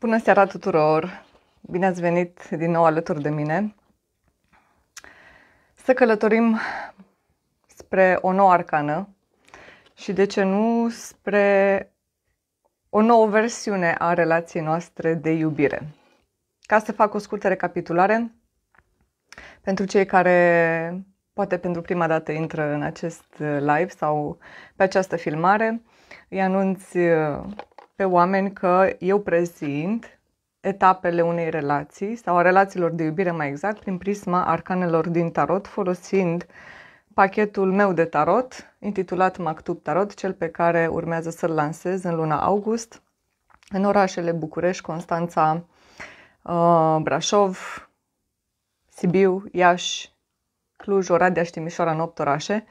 Bună seara tuturor! Bine ați venit din nou alături de mine să călătorim spre o nouă arcană și de ce nu spre o nouă versiune a relației noastre de iubire. Ca să fac o scurtă recapitulare, pentru cei care poate pentru prima dată intră în acest uh, live sau pe această filmare, îi anunț uh, pe oameni că eu prezint etapele unei relații sau a relațiilor de iubire mai exact prin prisma arcanelor din tarot folosind pachetul meu de tarot intitulat Mactub Tarot, cel pe care urmează să-l lansez în luna august în orașele București, Constanța, uh, Brașov, Sibiu, Iași, Cluj, Oradea și Timișoara în 8 orașe.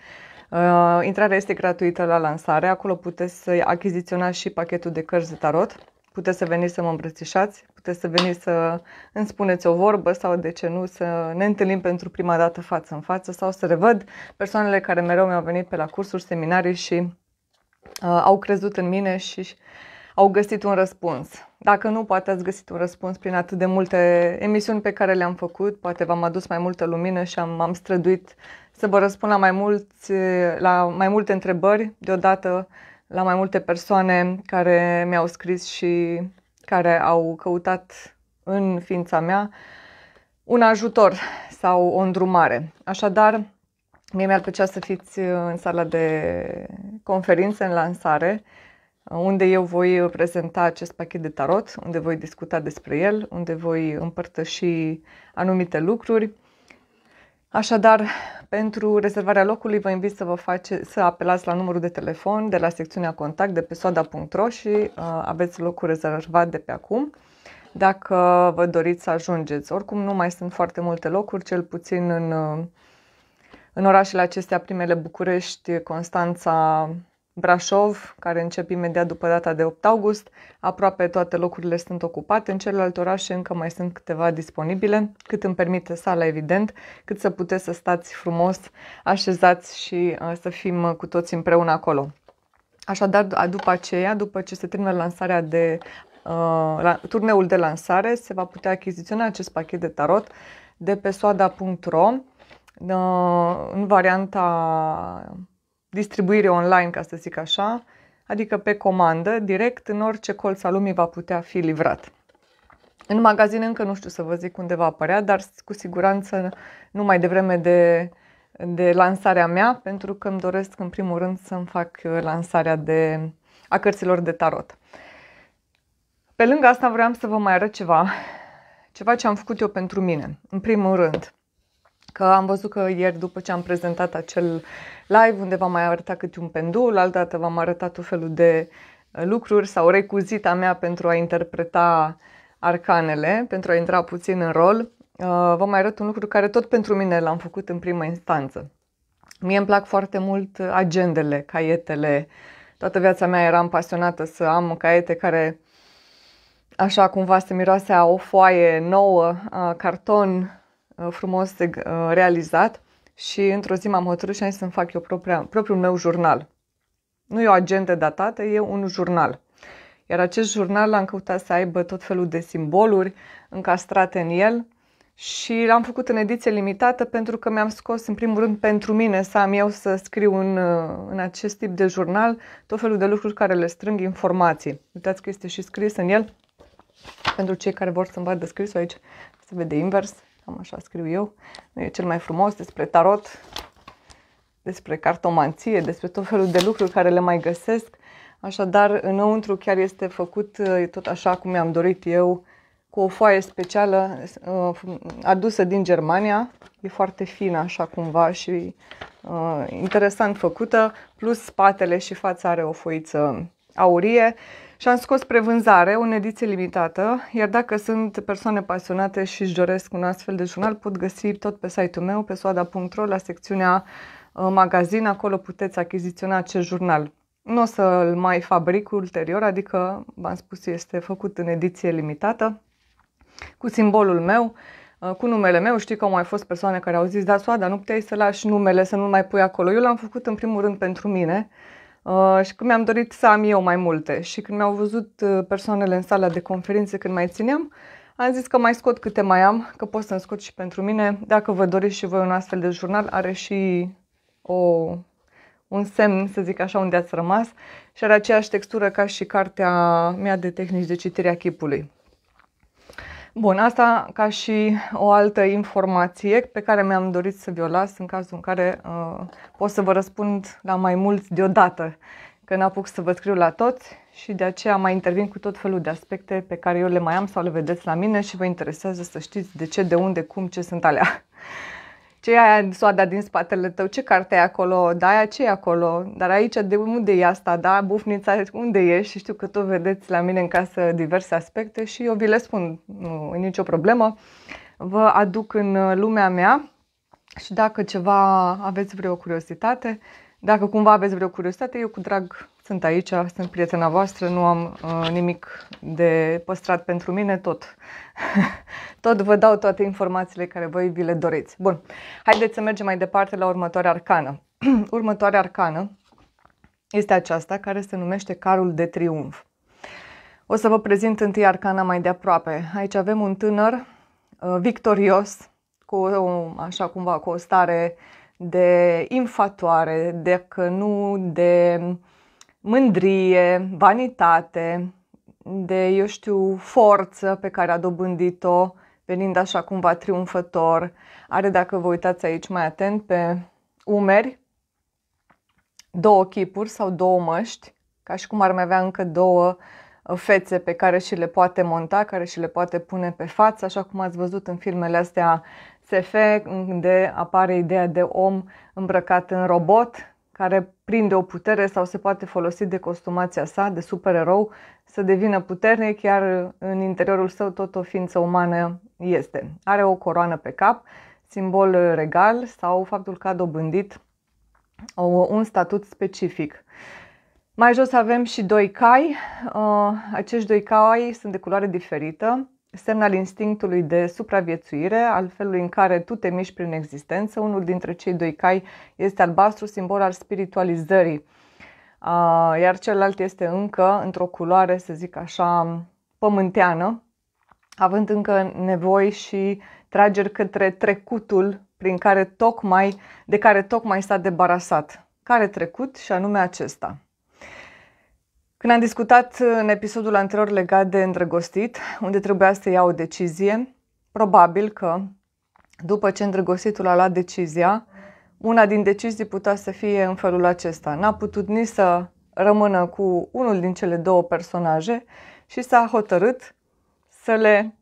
Uh, intrarea este gratuită la lansare, acolo puteți să achiziționați și pachetul de cărți de tarot, puteți să veniți să mă îmbrățișați, puteți să veniți să îmi spuneți o vorbă sau de ce nu să ne întâlnim pentru prima dată față în față sau să revăd persoanele care mereu mi-au venit pe la cursuri, seminarii și uh, au crezut în mine și au găsit un răspuns. Dacă nu, poate ați găsit un răspuns prin atât de multe emisiuni pe care le-am făcut, poate v-am adus mai multă lumină și am, am străduit să vă răspund la mai, mulți, la mai multe întrebări deodată, la mai multe persoane care mi-au scris și care au căutat în ființa mea un ajutor sau o îndrumare. Așadar, mie mi-ar plăcea să fiți în sala de conferințe în lansare, unde eu voi prezenta acest pachet de tarot, unde voi discuta despre el, unde voi împărtăși anumite lucruri Așadar, pentru rezervarea locului vă invit să, vă face, să apelați la numărul de telefon de la secțiunea contact de pe soada.ro și uh, aveți locul rezervat de pe acum dacă vă doriți să ajungeți. Oricum nu mai sunt foarte multe locuri, cel puțin în, uh, în orașele acestea, primele București, Constanța, Brașov, care începe imediat după data de 8 august. Aproape toate locurile sunt ocupate, în celelalte orașe încă mai sunt câteva disponibile, cât îmi permite sala, evident, cât să puteți să stați frumos așezați și uh, să fim cu toți împreună acolo. Așadar, după aceea, după ce se termină lansarea de uh, la, turneul de lansare, se va putea achiziționa acest pachet de tarot de pe soada.ro uh, în varianta distribuire online, ca să zic așa, adică pe comandă, direct, în orice colț al lumii va putea fi livrat. În magazin încă nu știu să vă zic unde va apărea, dar cu siguranță nu mai devreme de, de lansarea mea, pentru că îmi doresc în primul rând să-mi fac uh, lansarea de, a cărților de tarot. Pe lângă asta vreau să vă mai arăt ceva, ceva ce am făcut eu pentru mine. În primul rând, Că am văzut că ieri după ce am prezentat acel live unde v-am mai arătat câte un pendul, altădată v-am arătat tot felul de uh, lucruri sau recuzita mea pentru a interpreta arcanele, pentru a intra puțin în rol, uh, vă mai arăt un lucru care tot pentru mine l-am făcut în prima instanță. Mie îmi plac foarte mult agendele, caietele. Toată viața mea eram pasionată să am caiete care așa cumva se miroase a o foaie nouă, a carton, Uh, frumos uh, realizat și într-o zi m-am hotărât și am zis să-mi fac eu propria, propriul meu jurnal. Nu e o agendă datată, e un jurnal. Iar acest jurnal l-am căutat să aibă tot felul de simboluri încastrate în el și l-am făcut în ediție limitată pentru că mi-am scos, în primul rând, pentru mine să am eu să scriu în, uh, în acest tip de jurnal tot felul de lucruri care le strâng informații. Uitați că este și scris în el pentru cei care vor să-mi vadă scrisul aici, se vede invers, cam așa scriu eu, e cel mai frumos, despre tarot, despre cartomanție, despre tot felul de lucruri care le mai găsesc. Așadar, înăuntru chiar este făcut tot așa cum mi-am dorit eu, cu o foaie specială uh, adusă din Germania. E foarte fină așa cumva și uh, interesant făcută, plus spatele și fața are o foiță aurie și am scos prevânzare, o ediție limitată, iar dacă sunt persoane pasionate și își doresc un astfel de jurnal, pot găsi tot pe site-ul meu, pe soada.ro, la secțiunea uh, magazin, acolo puteți achiziționa acest jurnal. Nu o să-l mai fabric ulterior, adică, v-am spus, este făcut în ediție limitată, cu simbolul meu, uh, cu numele meu. Știi că au mai fost persoane care au zis, da, Soada, nu puteai să lași numele, să nu mai pui acolo. Eu l-am făcut în primul rând pentru mine, Uh, și că mi-am dorit să am eu mai multe. Și când mi-au văzut uh, persoanele în sala de conferințe când mai țineam, am zis că mai scot câte mai am, că pot să-mi scot și pentru mine. Dacă vă doriți și voi un astfel de jurnal, are și o, un semn, să zic așa, unde ați rămas și are aceeași textură ca și cartea mea de tehnici de citire a chipului. Bun, asta ca și o altă informație pe care mi-am dorit să vi-o las în cazul în care uh, pot să vă răspund la mai mulți deodată, că n-apuc să vă scriu la toți și de aceea mai intervin cu tot felul de aspecte pe care eu le mai am sau le vedeți la mine și vă interesează să știți de ce, de unde, cum, ce sunt alea ce ai aia soada din spatele tău, ce carte e acolo, da, aia ce e acolo, dar aici de unde e asta, da, bufnița unde e și știu că tu vedeți la mine în casă diverse aspecte și eu vi le spun, nu e nicio problemă, vă aduc în uh, lumea mea și dacă ceva aveți vreo curiozitate, dacă cumva aveți vreo curiozitate, eu cu drag sunt aici, sunt prietena voastră, nu am uh, nimic de păstrat pentru mine, tot. tot vă dau toate informațiile care voi vi le doriți. Bun, haideți să mergem mai departe la următoarea arcană. următoarea arcană este aceasta care se numește Carul de Triumf. O să vă prezint întâi arcana mai de aproape. Aici avem un tânăr uh, victorios, cu o, așa cumva, cu o stare de infatoare, de că nu de mândrie, vanitate, de, eu știu, forță pe care a dobândit-o venind așa cumva triumfător. Are, dacă vă uitați aici mai atent, pe umeri două chipuri sau două măști, ca și cum ar mai avea încă două uh, fețe pe care și le poate monta, care și le poate pune pe față, așa cum ați văzut în filmele astea SF, unde apare ideea de om îmbrăcat în robot, care prinde o putere sau se poate folosi de costumația sa, de supererou, să devină puternic, chiar în interiorul său tot o ființă umană este. Are o coroană pe cap, simbol regal sau faptul că a dobândit o, un statut specific. Mai jos avem și doi cai. Uh, acești doi cai sunt de culoare diferită semn al instinctului de supraviețuire, al felului în care tu te miști prin existență. Unul dintre cei doi cai este albastru, simbol al spiritualizării, iar celălalt este încă într-o culoare, să zic așa, pământeană, având încă nevoi și trageri către trecutul prin care tocmai, de care tocmai s-a debarasat. Care trecut și anume acesta. Când am discutat uh, în episodul anterior legat de îndrăgostit, unde trebuia să iau o decizie, probabil că după ce îndrăgostitul a luat decizia, una din decizii putea să fie în felul acesta. N-a putut nici să rămână cu unul din cele două personaje și s-a hotărât să le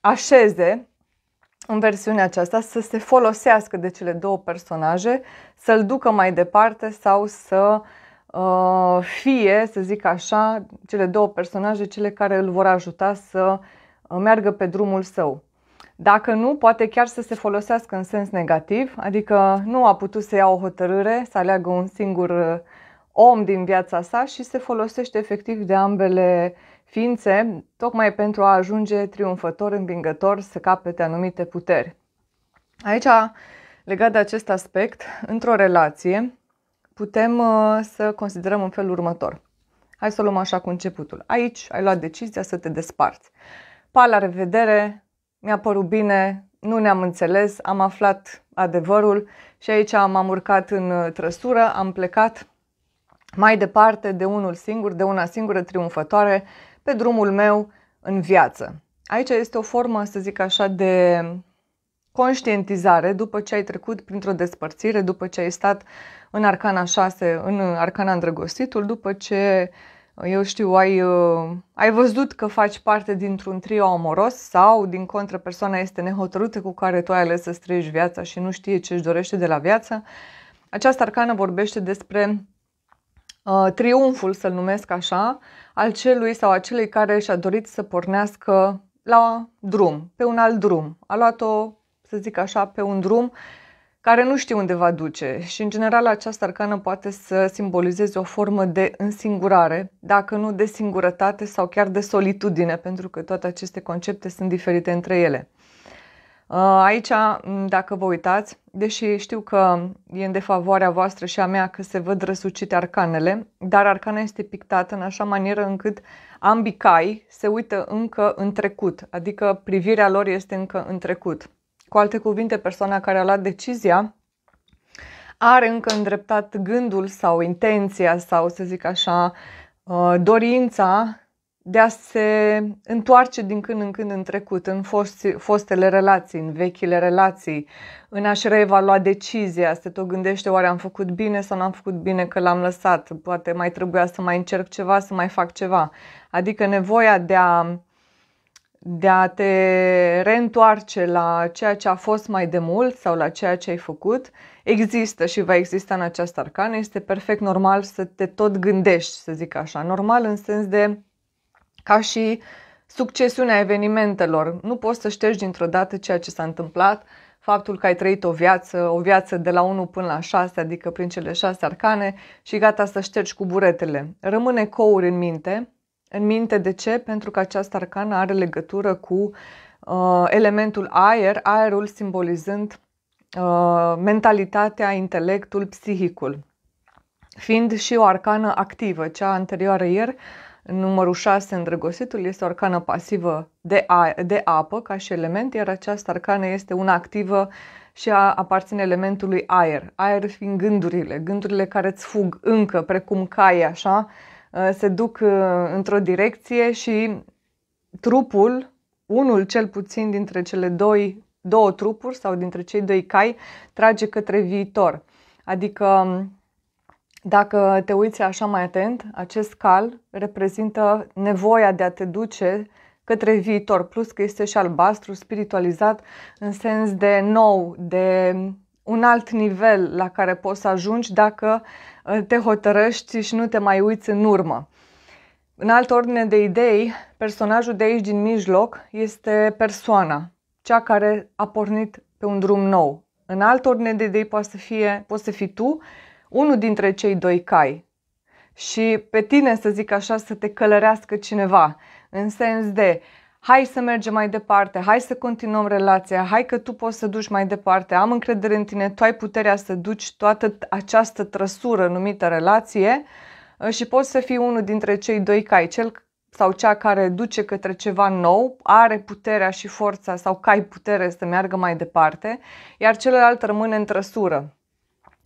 așeze în versiunea aceasta, să se folosească de cele două personaje, să-l ducă mai departe sau să uh, Uh, fie, să zic așa, cele două personaje, cele care îl vor ajuta să uh, meargă pe drumul său. Dacă nu, poate chiar să se folosească în sens negativ, adică nu a putut să ia o hotărâre, să aleagă un singur uh, om din viața sa și se folosește efectiv de ambele ființe, tocmai pentru a ajunge triumfător, învingător, să capete anumite puteri. Aici, legat de acest aspect, într-o relație, putem uh, să considerăm în felul următor. Hai să o luăm așa cu începutul. Aici ai luat decizia să te desparți. Pa, la revedere, mi-a părut bine, nu ne-am înțeles, am aflat adevărul și aici m-am urcat în uh, trăsură, am plecat mai departe de unul singur, de una singură triumfătoare pe drumul meu în viață. Aici este o formă, să zic așa, de conștientizare după ce ai trecut printr-o despărțire, după ce ai stat în Arcana 6, în Arcana Îndrăgostitul, după ce, eu știu, ai, uh, ai văzut că faci parte dintr-un trio amoros sau, din contră, persoana este nehotărâtă cu care tu ai ales să străiești viața și nu știe ce își dorește de la viață, această arcană vorbește despre uh, triumful, să-l numesc așa, al celui sau acelei care și-a dorit să pornească la drum, pe un alt drum. A luat-o, să zic așa, pe un drum uh, care nu știu unde va duce și în general această arcană poate să simbolizeze o formă de însingurare, dacă nu de singurătate sau chiar de solitudine, pentru că toate aceste concepte sunt diferite între ele. Uh, aici, dacă vă uitați, deși știu că e în defavoarea voastră și a mea că se văd răsucite arcanele, dar arcana este pictată în așa manieră încât ambii se uită încă în trecut, adică privirea lor este încă în trecut. Cu alte cuvinte, persoana care a luat decizia are încă îndreptat gândul sau intenția sau, să zic așa, uh, dorința de a se întoarce din când în când în trecut, în fostele relații, în vechile relații, în a-și reevalua decizia, să te tot gândește oare am făcut bine sau n-am făcut bine că l-am lăsat, poate mai trebuia să mai încerc ceva, să mai fac ceva. Adică nevoia de a de a te reîntoarce la ceea ce a fost mai de mult sau la ceea ce ai făcut, există și va exista în această arcană. Este perfect normal să te tot gândești, să zic așa. Normal în sens de ca și succesiunea evenimentelor. Nu poți să ștergi dintr-o dată ceea ce s-a întâmplat, faptul că ai trăit o viață, o viață de la 1 până la 6, adică prin cele 6 arcane și gata să ștergi cu buretele. Rămâne couri în minte, în minte. De ce? Pentru că această arcană are legătură cu uh, elementul aer, aerul simbolizând uh, mentalitatea, intelectul, psihicul, fiind și o arcană activă. Cea anterioară ieri, numărul 6, îndrăgostitul, este o arcană pasivă de, a- de apă ca și element, iar această arcană este una activă și a, aparține elementului aer. Aer fiind gândurile, gândurile care îți fug încă, precum caia, așa, uh, Uh, se duc uh, într-o direcție și trupul, unul cel puțin dintre cele doi, două trupuri sau dintre cei doi cai, trage către viitor. Adică, um, dacă te uiți așa mai atent, acest cal reprezintă nevoia de a te duce către viitor, plus că este și albastru, spiritualizat în sens de nou, de un alt nivel la care poți să ajungi dacă uh, te hotărăști și nu te mai uiți în urmă. În altă ordine de idei, personajul de aici din mijloc este persoana, cea care a pornit pe un drum nou. În altă ordine de idei poate să fie, poți să fii tu, unul dintre cei doi cai. Și pe tine, să zic așa, să te călărească cineva, în sens de hai să mergem mai departe, hai să continuăm relația, hai că tu poți să duci mai departe, am încredere în tine, tu ai puterea să duci toată această trăsură numită relație uh, și poți să fii unul dintre cei doi cai, cel sau cea care duce către ceva nou, are puterea și forța sau cai putere să meargă mai departe, iar celălalt rămâne în trăsură.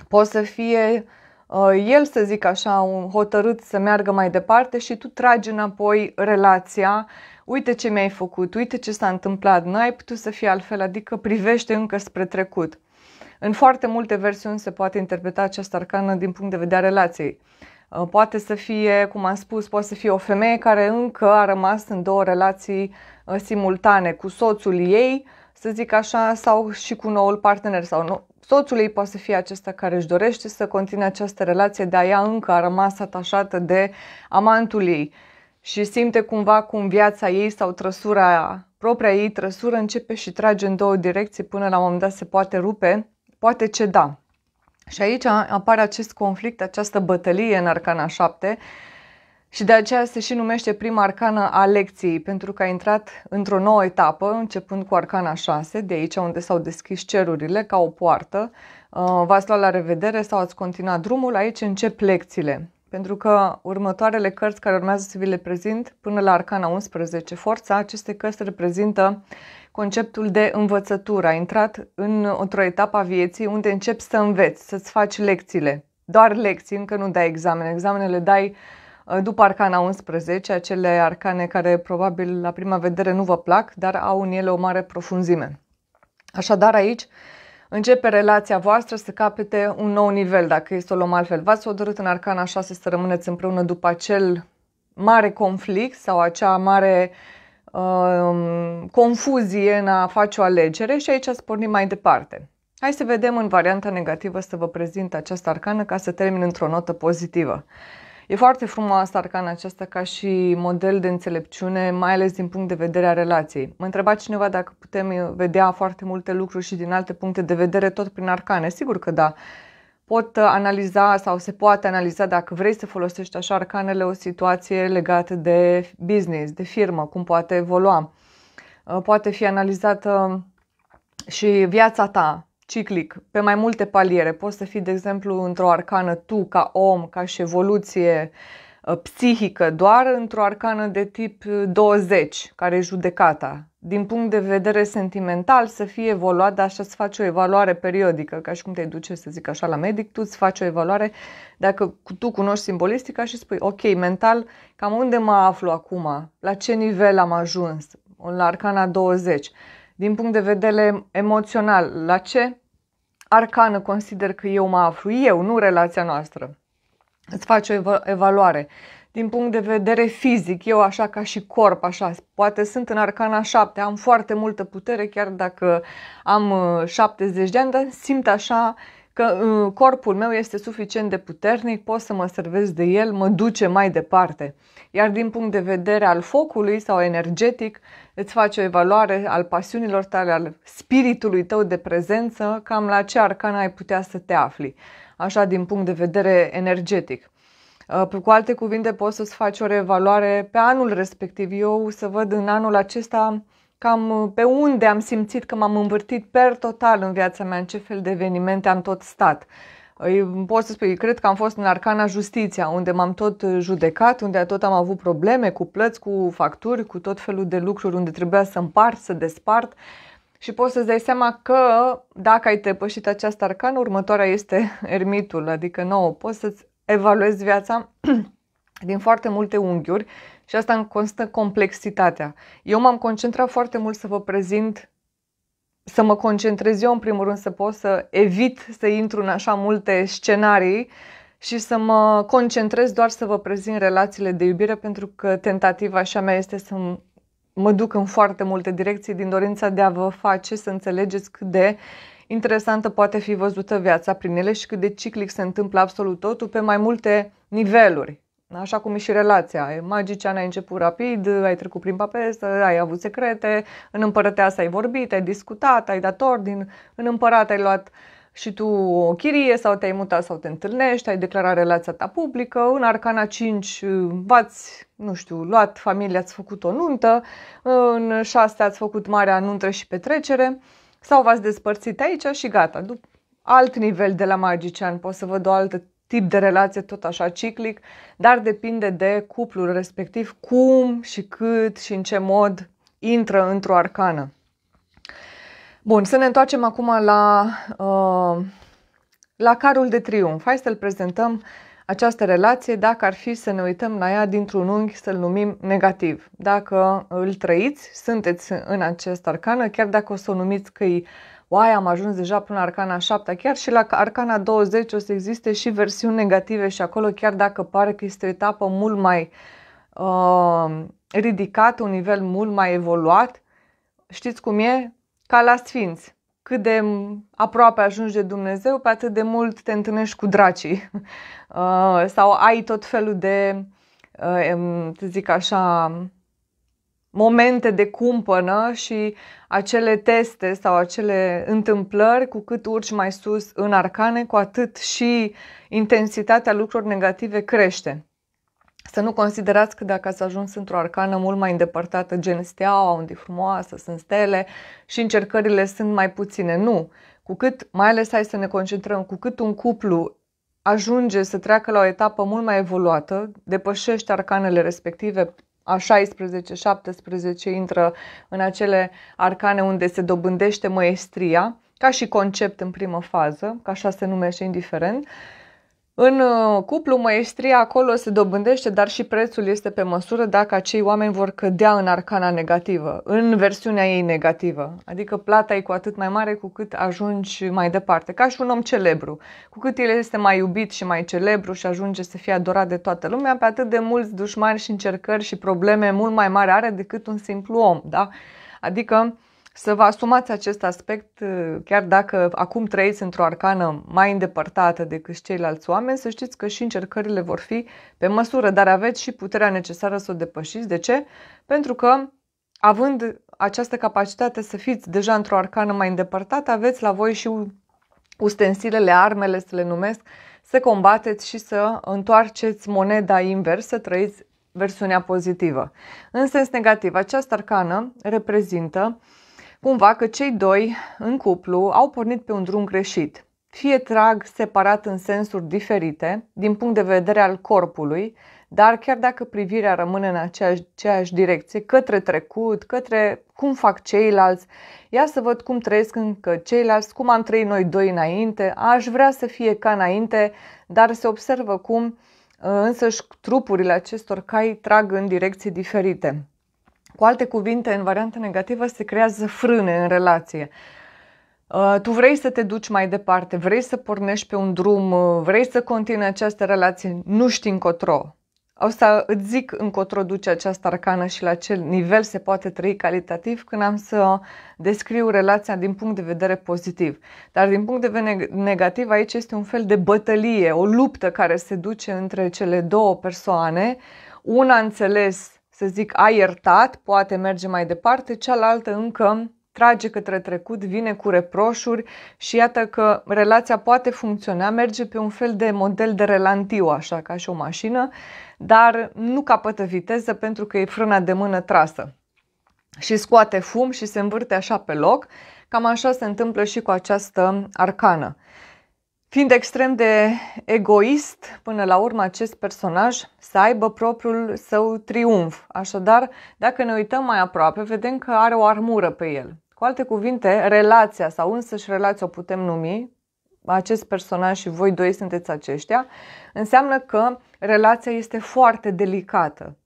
Poți să fie uh, el, să zic așa, un hotărât să meargă mai departe și tu tragi înapoi relația uite ce mi-ai făcut, uite ce s-a întâmplat, nu ai putut să fii altfel, adică privește încă spre trecut. În foarte multe versiuni se poate interpreta această arcană din punct de vedere relației. Uh, poate să fie, cum am spus, poate să fie o femeie care încă a rămas în două relații uh, simultane cu soțul ei, să zic așa, sau și cu noul partener sau nu. Soțul ei poate să fie acesta care își dorește să continue această relație, dar ea încă a rămas atașată de amantul ei și simte cumva cum viața ei sau trăsura, propria ei trăsură începe și trage în două direcții până la un moment dat se poate rupe, poate ceda. Și aici apare acest conflict, această bătălie în Arcana 7 și de aceea se și numește prima arcană a lecției, pentru că a intrat într-o nouă etapă, începând cu Arcana 6, de aici unde s-au deschis cerurile ca o poartă. Uh, v-ați luat la revedere sau ați continuat drumul, aici încep lecțiile pentru că următoarele cărți care urmează să vi le prezint, până la Arcana 11, Forța, aceste cărți reprezintă conceptul de învățătură. A intrat în, într-o etapă a vieții unde începi să înveți, să-ți faci lecțiile. Doar lecții, încă nu dai examene. Examenele dai uh, după Arcana 11, acele arcane care probabil la prima vedere nu vă plac, dar au în ele o mare profunzime. Așadar aici începe relația voastră să capete un nou nivel, dacă este o luăm altfel. V-ați odorât în Arcana 6 să rămâneți împreună după acel mare conflict sau acea mare uh, confuzie în a face o alegere și aici ați pornit mai departe. Hai să vedem în varianta negativă să vă prezint această arcană ca să termin într-o notă pozitivă. E foarte frumoasă arcana aceasta ca și model de înțelepciune, mai ales din punct de vedere a relației. Mă întreba cineva dacă putem eh, vedea foarte multe lucruri și din alte puncte de vedere tot prin arcane. Sigur că da. Pot eh, analiza sau se poate analiza dacă vrei să folosești așa arcanele o situație legată de business, de firmă, cum poate evolua. Eh, poate fi analizată și viața ta, ciclic, pe mai multe paliere. Poți să fii, de exemplu, într-o arcană tu, ca om, ca și evoluție uh, psihică, doar într-o arcană de tip 20, uh, care e judecata. Din punct de vedere sentimental, să fie evoluat, dar așa să faci o evaluare periodică, ca și cum te duce, să zic așa, la medic, tu îți faci o evaluare dacă tu cunoști simbolistica și spui, ok, mental, cam unde mă aflu acum, la ce nivel am ajuns, la arcana 20 din punct de vedere emoțional, la ce arcană consider că eu mă aflu, eu, nu relația noastră. Îți faci o evaluare. Din punct de vedere fizic, eu așa ca și corp, așa, poate sunt în arcana 7, am foarte multă putere, chiar dacă am 70 uh, de ani, dar simt așa că uh, corpul meu este suficient de puternic, pot să mă servez de el, mă duce mai departe iar din punct de vedere al focului sau energetic, îți faci o evaluare al pasiunilor tale, al spiritului tău de prezență, cam la ce arcan ai putea să te afli, așa din punct de vedere energetic. Uh, cu alte cuvinte, poți să-ți faci o reevaluare pe anul respectiv. Eu să văd în anul acesta cam uh, pe unde am simțit că m-am învârtit per total în viața mea, în ce fel de evenimente am tot stat. Pot să spui, cred că am fost în Arcana Justiția, unde m-am tot judecat, unde tot am avut probleme cu plăți, cu facturi, cu tot felul de lucruri, unde trebuia să împart, să despart. Și poți să-ți dai seama că dacă ai depășit această arcană, următoarea este ermitul, adică nouă. Poți să-ți evaluezi viața din foarte multe unghiuri și asta îmi constă complexitatea. Eu m-am concentrat foarte mult să vă prezint să mă concentrez eu în primul rând să pot să evit să intru în așa multe scenarii și să mă concentrez doar să vă prezint relațiile de iubire pentru că tentativa așa mea este să mă duc în foarte multe direcții din dorința de a vă face să înțelegeți cât de interesantă poate fi văzută viața prin ele și cât de ciclic se întâmplă absolut totul pe mai multe niveluri. Așa cum e și relația. E magician, ai început rapid, ai trecut prin papestă, ai avut secrete, în împărăteasă ai vorbit, ai discutat, ai dat ordin, în împărat ai luat și tu o chirie sau te-ai mutat sau te întâlnești, ai declarat relația ta publică, în Arcana 5 uh, v-ați, nu știu, luat familia, ați făcut o nuntă, uh, în 6 ați făcut marea nuntă și petrecere sau v-ați despărțit aici și gata. Alt nivel de la magician, pot să văd o altă tip de relație tot așa ciclic, dar depinde de cuplul respectiv cum și cât și în ce mod intră într-o arcană. Bun, să ne întoarcem acum la, uh, la carul de triumf. Hai să-l prezentăm această relație dacă ar fi să ne uităm la ea dintr-un unghi să-l numim negativ. Dacă îl trăiți, sunteți în acest arcană, chiar dacă o să o numiți că e uai, am ajuns deja până la Arcana 7, chiar și la Arcana 20 o să existe și versiuni negative și acolo chiar dacă pare că este o etapă mult mai uh, ridicată, un nivel mult mai evoluat, știți cum e? Ca la Sfinți cât de aproape ajungi de Dumnezeu, pe atât de mult te întâlnești cu dracii uh, sau ai tot felul de, uh, să zic așa, momente de cumpănă și acele teste sau acele întâmplări, cu cât urci mai sus în arcane, cu atât și intensitatea lucrurilor negative crește. Să nu considerați că dacă ați ajuns într-o arcană mult mai îndepărtată, gen steaua, unde e frumoasă, sunt stele și încercările sunt mai puține. Nu. Cu cât, mai ales hai să ne concentrăm, cu cât un cuplu ajunge să treacă la o etapă mult mai evoluată, depășește arcanele respective a 16-17 intră în acele arcane unde se dobândește măestria, ca și concept în primă fază, ca așa se numește indiferent, uh, în uh, cuplu măestria acolo se dobândește, dar și prețul este pe măsură dacă acei oameni vor cădea în arcana negativă, în versiunea ei negativă. Adică plata e cu atât mai mare cu cât ajungi mai departe, ca și un om celebru. Cu cât el este mai iubit și mai celebru și ajunge să fie adorat de toată lumea, pe atât de mulți dușmani și încercări și probleme mult mai mari are decât un simplu om, da? Adică să vă asumați acest aspect, uh, chiar dacă acum trăiți într-o arcană mai îndepărtată decât ceilalți oameni, să știți că și încercările vor fi pe măsură, dar aveți și puterea necesară să o depășiți. De ce? Pentru că, având această capacitate să fiți deja într-o arcană mai îndepărtată, aveți la voi și ustensilele, armele, să le numesc, să combateți și să întoarceți moneda invers, să trăiți versiunea pozitivă. În sens negativ, această arcană reprezintă uh, cumva că cei doi, în cuplu, au pornit pe un drum greșit. Fie trag separat în sensuri diferite, din punct de vedere al corpului, dar chiar dacă privirea rămâne în aceeași, aceeași direcție, către trecut, către cum fac ceilalți, ia să văd cum trăiesc încă ceilalți, cum am trăit noi doi înainte, aș vrea să fie ca înainte, dar se observă cum uh, însăși trupurile acestor cai trag în direcții diferite. Cu alte cuvinte, în varianta negativă se creează frâne în relație. Uh, tu vrei să te duci mai departe, vrei să pornești pe un drum, uh, vrei să continui această relație, nu știi încotro. O să îți zic încotro duce această arcană și la ce nivel se poate trăi calitativ când am să descriu relația din punct de vedere pozitiv. Dar din punct de vedere negativ aici este un fel de bătălie, o luptă care se duce între cele două persoane. Una înțeles să zic, a iertat, poate merge mai departe, cealaltă încă trage către trecut, vine cu reproșuri și iată că relația poate funcționa, merge pe un fel de model de relantiu, așa ca și o mașină, dar nu capătă viteză pentru că e frâna de mână trasă. Și scoate fum și se învârte așa pe loc, cam așa se întâmplă și cu această arcană. Fiind extrem de egoist, până la urmă acest personaj să aibă propriul său triumf. Așadar, dacă ne uităm mai aproape, vedem că are o armură pe el. Cu alte cuvinte, relația sau însăși relația o putem numi, acest personaj și voi doi sunteți aceștia, înseamnă că relația este foarte delicată.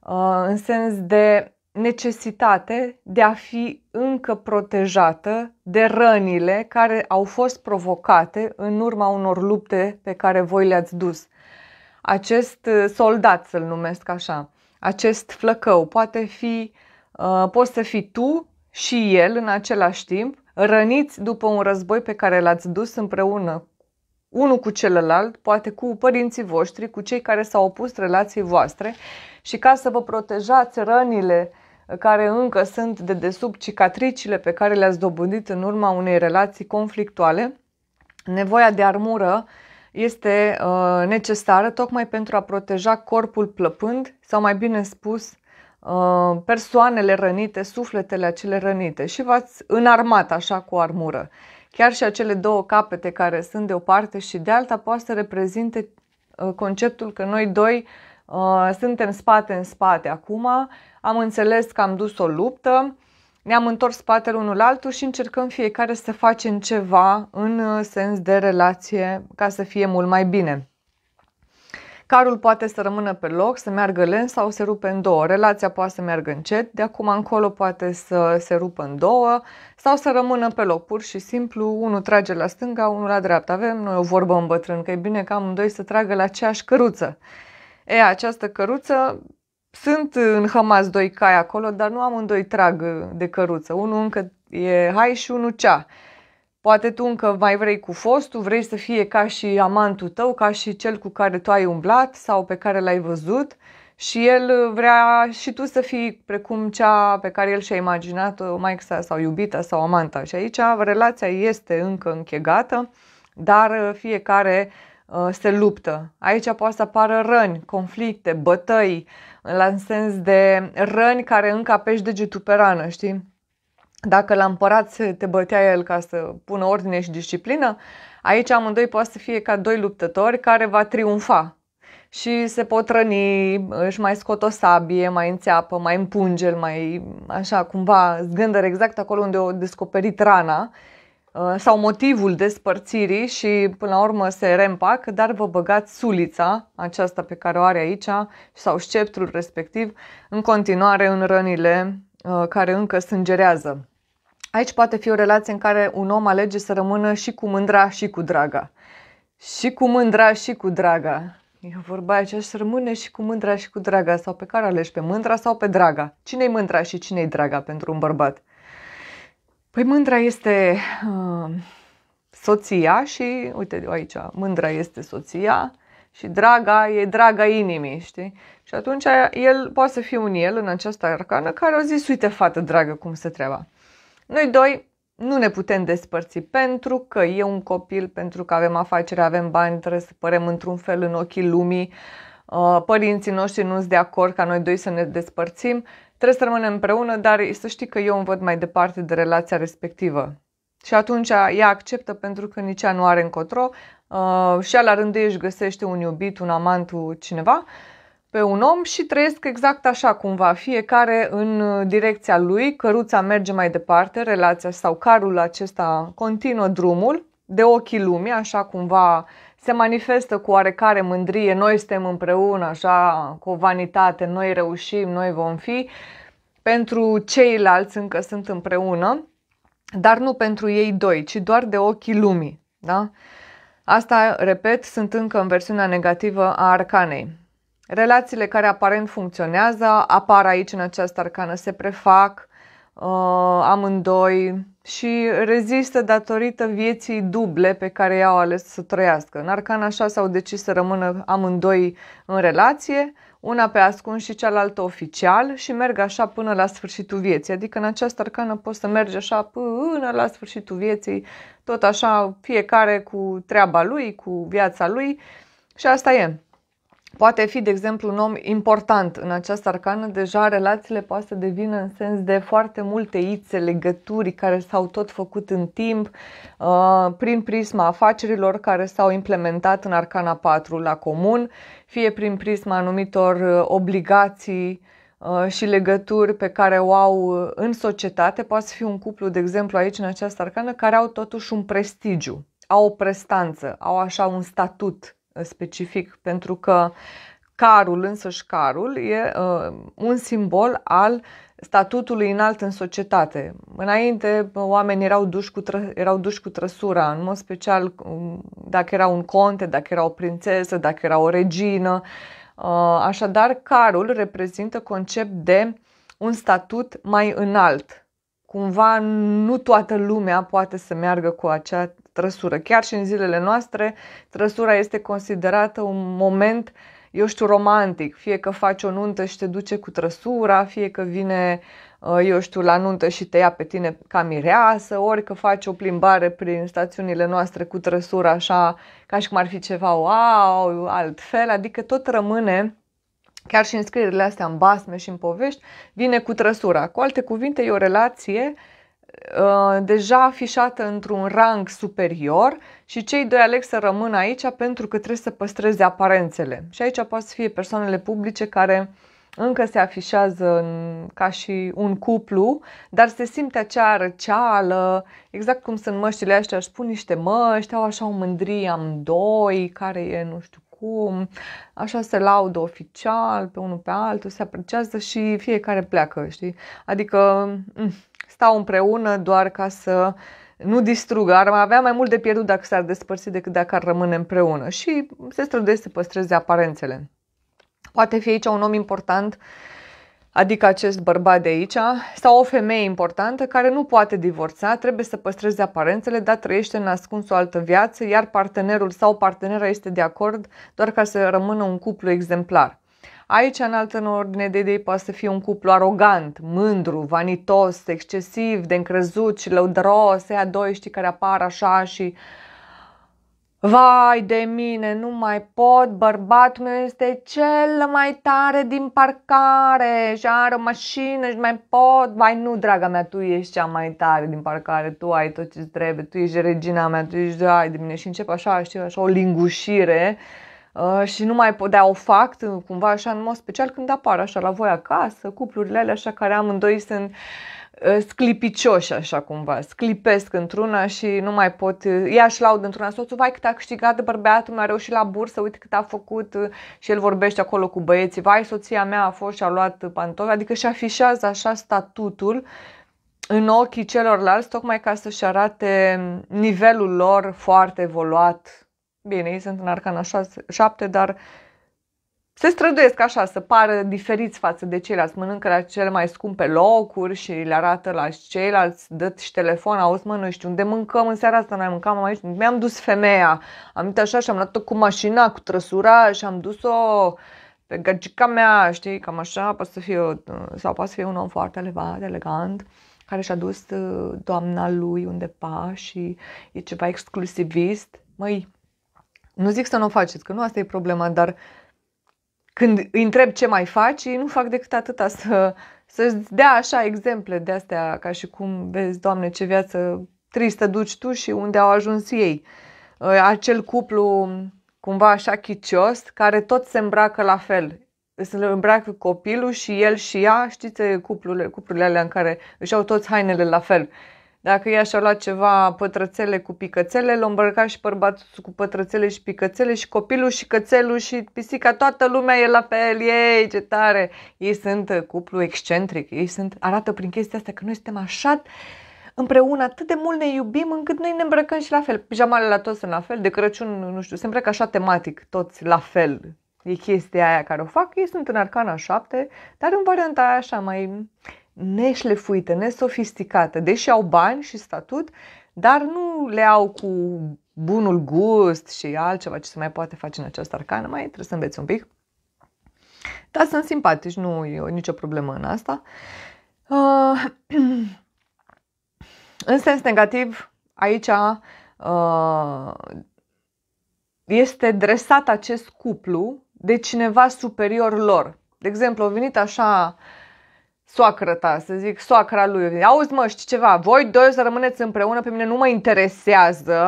Uh, în sens de necesitate de a fi încă protejată de rănile care au fost provocate în urma unor lupte pe care voi le-ați dus. Acest uh, soldat, să-l numesc așa, acest flăcău poate fi, uh, poți să fii tu și el în același timp, răniți după un război pe care l-ați dus împreună unul cu celălalt, poate cu părinții voștri, cu cei care s-au opus relației voastre și ca să vă protejați rănile care încă sunt de desubt cicatricile pe care le-ați dobândit în urma unei relații conflictuale, nevoia de armură este uh, necesară tocmai pentru a proteja corpul plăpând sau mai bine spus uh, persoanele rănite, sufletele acele rănite și v-ați înarmat așa cu armură. Chiar și acele două capete care sunt de o parte și de alta poate să reprezinte uh, conceptul că noi doi uh, suntem spate în spate acum, am înțeles că am dus o luptă, ne-am întors spatele unul altul și încercăm fiecare să facem ceva în uh, sens de relație ca să fie mult mai bine. Carul poate să rămână pe loc, să meargă lent sau se rupe în două. Relația poate să meargă încet, de acum încolo poate să se rupă în două sau să rămână pe loc. Pur și simplu, unul trage la stânga, unul la dreapta. Avem noi o vorbă în bătrân că e bine ca amândoi să tragă la aceeași căruță. E, această căruță sunt înhămați doi cai acolo, dar nu amândoi trag de căruță. Unul încă e hai și unul cea. Poate tu încă mai vrei cu fostul, vrei să fie ca și amantul tău, ca și cel cu care tu ai umblat sau pe care l-ai văzut și el vrea și tu să fii precum cea pe care el și-a imaginat-o, mai sa sau iubita sau amanta. Și aici relația este încă închegată, dar uh, fiecare uh, se luptă. Aici poate să apară răni, conflicte, bătăi, la sens de răni care încă apeși degetul pe rană, știi? Dacă la împărat te bătea el ca să pună ordine și disciplină, aici amândoi poate să fie ca doi luptători care va triumfa. Și se pot răni, își mai scot o sabie, mai înțeapă, mai împunge, mai așa cumva zgândăr exact acolo unde o descoperit rana Uh, sau motivul despărțirii și până la urmă se reîmpac, dar vă băgați sulița, aceasta pe care o are aici, sau sceptrul respectiv, în continuare în rănile uh, care încă sângerează. Aici poate fi o relație în care un om alege să rămână și cu mândra și cu draga. Și cu mândra și cu draga. E vorba aceea să rămâne și cu mândra și cu draga sau pe care alegi, pe mândra sau pe draga. Cine-i mândra și cine-i draga pentru un bărbat? Păi mândra este uh, soția și, uite aici, mândra este soția și draga e draga inimii, știi? Și atunci el poate să fie un el în această arcană care a zis, uite fată dragă cum se treaba. Noi doi nu ne putem despărți pentru că e un copil, pentru că avem afacere, avem bani, trebuie să părem într-un fel în ochii lumii, uh, părinții noștri nu sunt de acord ca noi doi să ne despărțim Trebuie să rămânem împreună, dar să știi că eu îmi văd mai departe de relația respectivă. Și atunci ea acceptă pentru că nici ea nu are încotro uh, și ea la rând ei își găsește un iubit, un amant, cineva pe un om și trăiesc exact așa cumva, fiecare în direcția lui, căruța merge mai departe, relația sau carul acesta continuă drumul de ochii lumii, așa cumva se manifestă cu oarecare mândrie, noi suntem împreună, așa, cu o vanitate, noi reușim, noi vom fi, pentru ceilalți încă sunt împreună, dar nu pentru ei doi, ci doar de ochii lumii. Da? Asta, repet, sunt încă în versiunea negativă a arcanei. Relațiile care aparent funcționează apar aici în această arcană, se prefac uh, amândoi, și rezistă datorită vieții duble pe care i-au ales să trăiască. În Arcana 6 au decis să rămână amândoi în relație, una pe ascuns și cealaltă oficial și merg așa până la sfârșitul vieții. Adică în această arcană poți să mergi așa până la sfârșitul vieții, tot așa fiecare cu treaba lui, cu viața lui și asta e poate fi, de exemplu, un om important în această arcană, deja relațiile poate să devină în sens de foarte multe ițe, legături care s-au tot făcut în timp, uh, prin prisma afacerilor care s-au implementat în arcana 4 la comun, fie prin prisma anumitor uh, obligații uh, și legături pe care o au în societate. Poate fi un cuplu, de exemplu, aici în această arcană, care au totuși un prestigiu, au o prestanță, au așa un statut specific, pentru că carul, însăși carul, e uh, un simbol al statutului înalt în societate. Înainte, uh, oamenii erau duși cu, tră- erau duși cu trăsura, în mod special um, dacă era un conte, dacă era o prințesă, dacă era o regină. Uh, așadar, carul reprezintă concept de un statut mai înalt. Cumva nu toată lumea poate să meargă cu acea trăsură. Chiar și în zilele noastre, trăsura este considerată un moment, eu știu, romantic. Fie că faci o nuntă și te duce cu trăsura, fie că vine, uh, eu știu, la nuntă și te ia pe tine ca mireasă, ori că faci o plimbare prin stațiunile noastre cu trăsura așa, ca și cum ar fi ceva wow, altfel, adică tot rămâne chiar și în scrierile astea, în basme și în povești, vine cu trăsura. Cu alte cuvinte, e o relație uh, Uh, deja afișată într-un rang superior și cei doi aleg să rămână aici pentru că trebuie să păstreze aparențele. Și aici poate să fie persoanele publice care încă se afișează în, ca și un cuplu, dar se simte acea răceală, exact cum sunt măștile astea, își pun niște măști, au așa o mândrie amândoi, care e nu știu cum, așa se laudă oficial pe unul pe altul, se apreciază și fiecare pleacă, știi? Adică... mh, mm, stau împreună doar ca să nu distrugă. Ar avea mai mult de pierdut dacă s-ar despărți decât dacă ar rămâne împreună și se străduiesc să păstreze aparențele. Poate fi aici un om important, adică acest bărbat de aici, sau o femeie importantă care nu poate divorța, trebuie să păstreze aparențele, dar trăiește în ascuns o altă viață, iar partenerul sau partenera este de acord doar ca să rămână un cuplu exemplar. Aici, în altă în ordine de idei, poate să fie un cuplu arogant, mândru, vanitos, excesiv, de încrezut și lăudros, ea doi, știi, care apar așa și Vai de mine, nu mai pot, bărbatul meu este cel mai tare din parcare și are o mașină și mai pot. Vai nu, draga mea, tu ești cea mai tare din parcare, tu ai tot ce trebuie, tu ești regina mea, tu ești, ai de mine și încep așa, știu, așa o lingușire. Uh, Uh, și nu mai pot, o fac cumva așa în mod special când apar așa la voi acasă, cuplurile alea așa care amândoi sunt uh, sclipicioși așa cumva, sclipesc într-una și nu mai pot, uh, Ia și laud într-una soțul, vai cât a câștigat bărbeatul, mi-a reușit la bursă, uite cât a făcut și el vorbește acolo cu băieții, vai soția mea a fost și a luat pantofi, adică și afișează așa statutul în ochii celorlalți, tocmai ca să-și arate nivelul lor foarte evoluat Bine, ei sunt în arcana 7, dar se străduiesc așa să pară diferiți față de ceilalți, mănâncă la cele mai scumpe locuri și le arată la ceilalți, dă și telefon, auzi mă, nu știu unde mâncăm, în seara asta noi mâncam mâncat, mai mi-am dus femeia, am uitat așa și am luat-o cu mașina, cu trăsura și am dus-o pe gagica mea, știi, cam așa, poate să fie, sau poate să fie un om foarte elevat, elegant care și-a dus uh, doamna lui undeva și e ceva exclusivist. Măi, nu zic să nu o faceți, că nu asta e problema, dar când îi întreb ce mai faci, ei nu fac decât atâta să, să-ți dea așa exemple de astea, ca și cum vezi, Doamne, ce viață tristă duci tu și unde au ajuns ei. Ă, acel cuplu cumva așa chicios, care tot se îmbracă la fel. Se îmbracă copilul și el și ea, știți cuplurile, cuplurile alea în care își au toți hainele la fel. Uh, dacă ea și-a luat ceva pătrățele cu picățele, l-a îmbrăcat și bărbatul cu pătrățele și picățele și copilul și cățelul și pisica, toată lumea e la fel, ei, ce tare! Ei sunt cuplu excentric, ei sunt, arată prin chestia asta că noi suntem așa împreună atât de mult ne iubim încât noi ne îmbrăcăm și la fel. Pijamale la toți sunt la fel, de Crăciun, nu știu, se îmbrăcă așa tematic, toți la fel. E chestia aia care o fac, ei sunt în arcana 7, dar în varianta aia așa mai neșlefuite, nesofisticate, deși au bani și statut, dar nu le au cu bunul gust și altceva ce se mai poate face în această arcană, mai trebuie să înveți un pic. Dar sunt simpatici, nu e nicio problemă în asta. Uh, în sens negativ, aici uh, este dresat acest cuplu de cineva superior lor. De exemplu, au venit așa uh, soacră ta, să zic soacra lui, auzi mă, știi ceva, voi doi o să rămâneți împreună, pe mine nu mă interesează,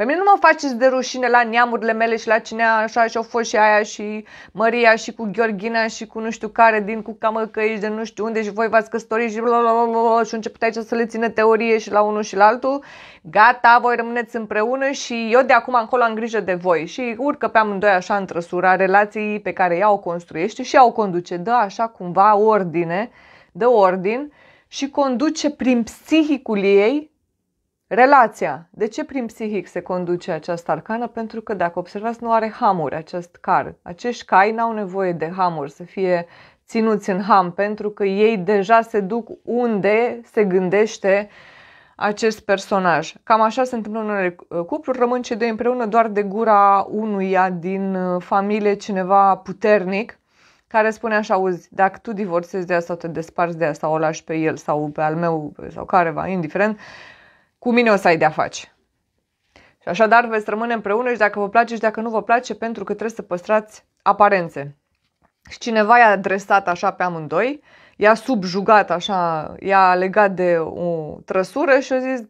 pe mine nu mă faceți de rușine la neamurile mele și la cine așa și-au fost și aia și Maria și cu Gheorghina și cu nu știu care din cu camă că ești de nu știu unde și voi v-ați căsătorit și blablabla și început aici să le țină teorie și la unul și la altul. Gata, voi rămâneți împreună și eu de acum încolo am grijă de voi și urcă pe amândoi așa în trăsura relației pe care ea o construiește și ea o conduce. Dă așa cumva ordine, dă ordin și conduce prin psihicul ei Relația. De ce prin psihic se conduce această arcană? Pentru că, dacă observați, nu are hamuri acest car. Acești cai n-au nevoie de hamuri să fie ținuți în ham, pentru că ei deja se duc unde se gândește acest personaj. Cam așa se întâmplă în unele cupluri, rămân cei doi împreună doar de gura unuia din uh, familie, cineva puternic, care spune așa, auzi, dacă tu divorțezi de asta, te desparți de asta, o lași pe el sau pe al meu sau careva, indiferent, uh, cu mine o să ai de-a face. Și așadar veți rămâne împreună și dacă vă place și dacă nu vă place, pentru că trebuie să păstrați aparențe. Și cineva i-a adresat așa pe amândoi, i-a subjugat așa, i-a legat de o trăsură și a zis,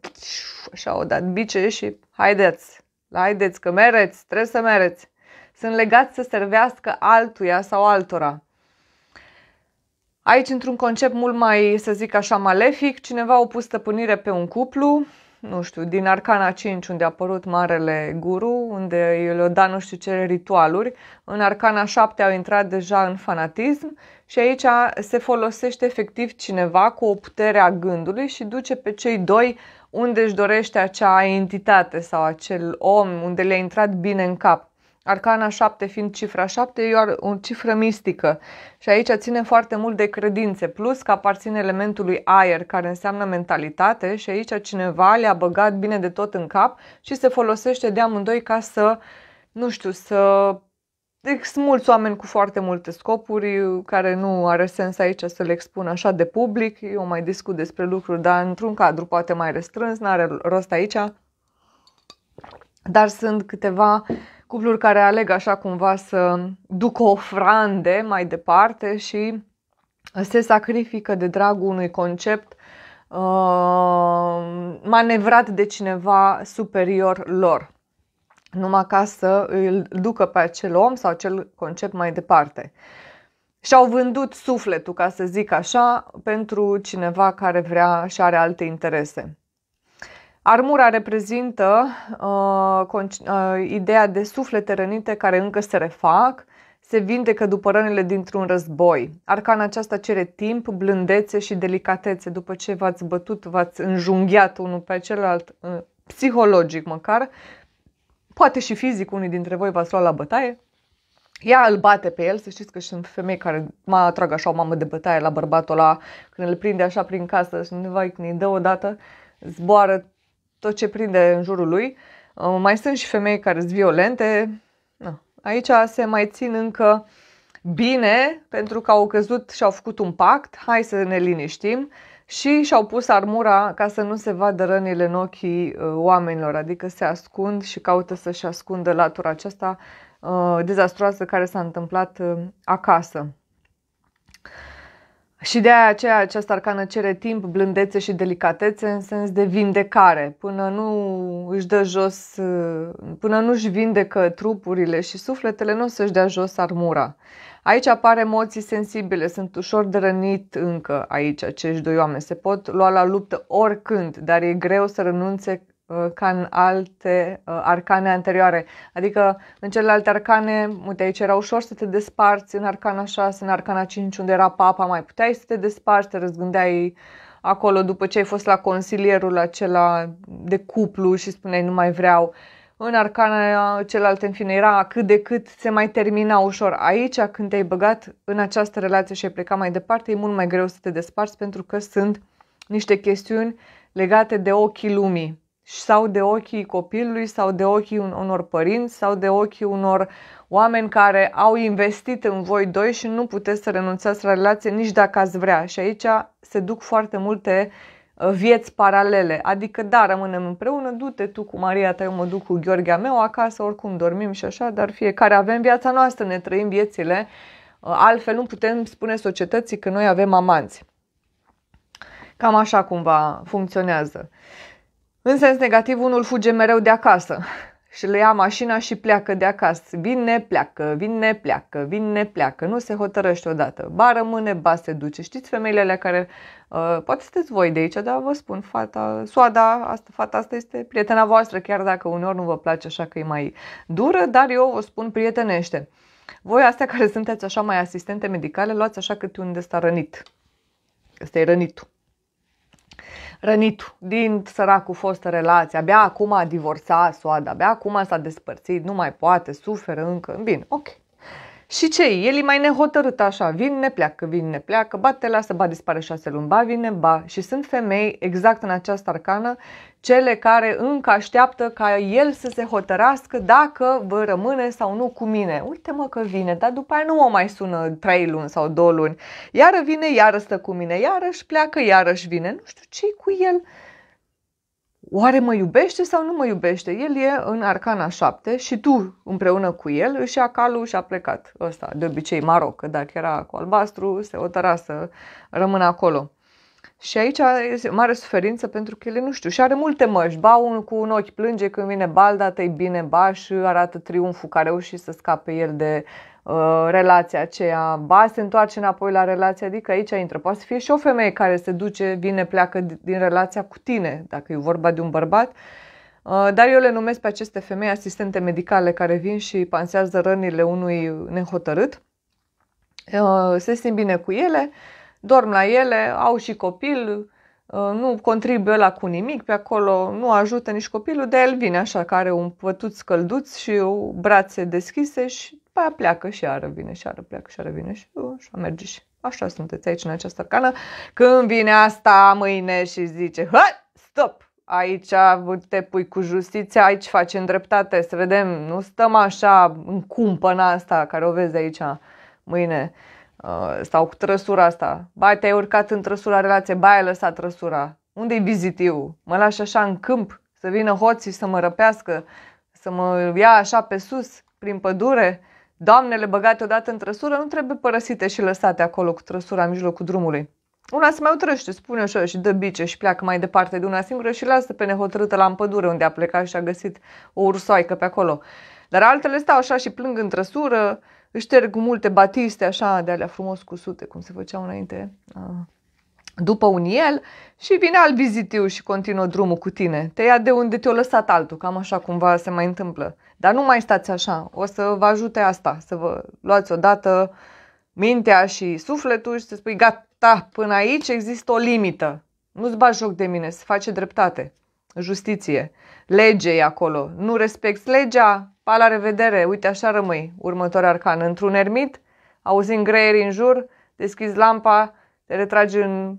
așa o dat bice și haideți, haideți că mereți, trebuie să mereți. Sunt legați să servească altuia sau altora. Aici, într-un concept mult mai, să zic așa, malefic, cineva a pus stăpânire pe un cuplu, nu știu, din Arcana 5, unde a apărut Marele Guru, unde el a dat nu știu ce ritualuri, în Arcana 7 au intrat deja în fanatism și aici se folosește efectiv cineva cu o putere a gândului și duce pe cei doi unde își dorește acea entitate sau acel om, unde le-a intrat bine în cap. Arcana 7 fiind cifra 7, e o cifră mistică și aici ține foarte mult de credințe, plus că aparține elementului aer, care înseamnă mentalitate și aici cineva le-a băgat bine de tot în cap și se folosește de amândoi ca să, nu știu, să deci mulți oameni cu foarte multe scopuri care nu are sens aici să le expun așa de public. Eu mai discut despre lucruri, dar într-un cadru poate mai restrâns, n-are rost aici. Dar sunt câteva uh, cupluri care aleg așa cumva să ducă ofrande mai departe și se sacrifică de dragul unui concept uh, manevrat de cineva superior lor, numai ca să îl ducă pe acel om sau acel concept mai departe. Și-au vândut sufletul, ca să zic așa, pentru cineva care vrea și are alte interese. Armura reprezintă uh, uh, ideea de suflete rănite care încă se refac, se vindecă după rănile dintr-un război. Arcana aceasta cere timp, blândețe și delicatețe. După ce v-ați bătut, v-ați înjunghiat unul pe celălalt, uh, psihologic măcar, poate și fizic unii dintre voi v-ați luat la bătaie, ea îl bate pe el, să știți că sunt femei care mă atrag așa o mamă de bătaie la bărbatul ăla, când îl prinde așa prin casă și când îi dă o dată, zboară tot ce prinde în jurul lui. Uh, mai sunt și femei care sunt violente. Aici se mai țin încă bine pentru că au căzut și au făcut un pact, hai să ne liniștim, și și-au pus armura ca să nu se vadă rănile în ochii uh, oamenilor, adică se ascund și caută să-și ascundă latura aceasta uh, dezastroasă care s-a întâmplat acasă. Și de aceea această arcană cere timp, blândețe și delicatețe în sens de vindecare, până nu își dă jos, până nu își vindecă trupurile și sufletele, nu o să-și dea jos armura. Aici apar emoții sensibile, sunt ușor de rănit încă aici acești doi oameni. Se pot lua la luptă oricând, dar e greu să renunțe Uh, ca în alte uh, arcane anterioare. Adică în celelalte arcane, uite aici era ușor să te desparți în arcana 6, în arcana 5 unde era papa, mai puteai să te desparți, te răzgândeai acolo după ce ai fost la consilierul acela de cuplu și spuneai nu mai vreau. În arcana celălalt, în fine, era cât de cât se mai termina ușor. Aici, când te-ai băgat în această relație și ai plecat mai departe, e mult mai greu să te desparți pentru că sunt niște chestiuni legate de ochii lumii sau de ochii copilului sau de ochii unor părinți sau de ochii unor oameni care au investit în voi doi și nu puteți să renunțați la relație nici dacă ați vrea. Și aici se duc foarte multe uh, vieți paralele. Adică da, rămânem împreună, du-te tu cu Maria ta, eu mă duc cu Gheorghea meu acasă, oricum dormim și așa, dar fiecare avem viața noastră, ne trăim viețile. Uh, altfel nu putem spune societății că noi avem amanți. Cam așa cumva funcționează. În sens negativ, unul fuge mereu de acasă și le ia mașina și pleacă de acasă. Vine, pleacă, vine, pleacă, vine, pleacă. Nu se hotărăște odată. Ba rămâne, ba se duce. Știți femeile alea care, uh, poate sunteți voi de aici, dar vă spun, fata, soada, asta, fata asta este prietena voastră, chiar dacă uneori nu vă place așa că e mai dură, dar eu vă spun prietenește. Voi astea care sunteți așa mai asistente medicale, luați așa câte un a rănit. Ăsta e rănitul rănitul din săracul fostă relație, abia acum a divorțat soada, abia acum s-a despărțit, nu mai poate, suferă încă, bine, ok. Și ce El e mai nehotărât așa, vin, ne pleacă, vin, ne pleacă, bate la asta, ba dispare șase luni, ba vine, ba. Și sunt femei exact în această arcană, cele care încă așteaptă ca el să se hotărască dacă vă rămâne sau nu cu mine. Uite mă că vine, dar după aia nu o mai sună trei luni sau două luni. Iară vine, iară stă cu mine, iarăși pleacă, iarăși vine. Nu știu ce cu el oare mă iubește sau nu mă iubește? El e în Arcana 7 și tu împreună cu el își ia calul și a plecat. Ăsta, de obicei, Maroc, că dacă era cu albastru, se otăra să rămână acolo. Și aici e mare suferință pentru că el nu știu și are multe măști. Ba un cu un ochi plânge când vine balda, te bine, ba și arată triumful care a reușit să scape el de Uh, relația aceea, ba se întoarce înapoi la relația, adică aici intră. Poate să fie și o femeie care se duce, vine, pleacă din relația cu tine, dacă e vorba de un bărbat. Uh, dar eu le numesc pe aceste femei asistente medicale care vin și pansează rănile unui nehotărât. Uh, se simt bine cu ele, dorm la ele, au și copil, nu contribuie la cu nimic pe acolo, nu ajută nici copilul, de el vine așa, care un pătuț călduț și o brațe deschise și după aia pleacă și iară vine și iară pleacă și iară vine și așa uh, merge și așa sunteți aici în această cană. Când vine asta mâine și zice, hă, stop, aici te pui cu justiția, aici facem dreptate, să vedem, nu stăm așa în cumpăna asta care o vezi aici mâine uh, sau cu trăsura asta. Ba, te-ai urcat în trăsura relație, ba, ai lăsat trăsura. Unde-i vizitiu? Mă las așa în câmp, să vină hoții să mă răpească, să mă ia așa pe sus, prin pădure doamnele băgate odată în trăsură nu trebuie părăsite și lăsate acolo cu trăsura în mijlocul drumului. Una se mai utrăște, spune așa și dă bice și pleacă mai departe de una singură și lasă pe nehotărâtă la împădure unde a plecat și a găsit o ursoaică pe acolo. Dar altele stau așa și plâng în trăsură, își șterg multe batiste așa de alea frumos cu sute, cum se făceau înainte. Ah după un el și vine vizitiu și continuă drumul cu tine. Te ia de unde te-o lăsat altul, cam așa cumva se mai întâmplă. Dar nu mai stați așa, o să vă ajute asta, să vă luați odată mintea și sufletul și să spui gata, până aici există o limită. Nu-ți bagi joc de mine, Se face dreptate, justiție, lege e acolo, nu respecti legea, pa la revedere, uite așa rămâi, următor arcan, într-un ermit, auzind greieri în jur, deschizi lampa, te retragi în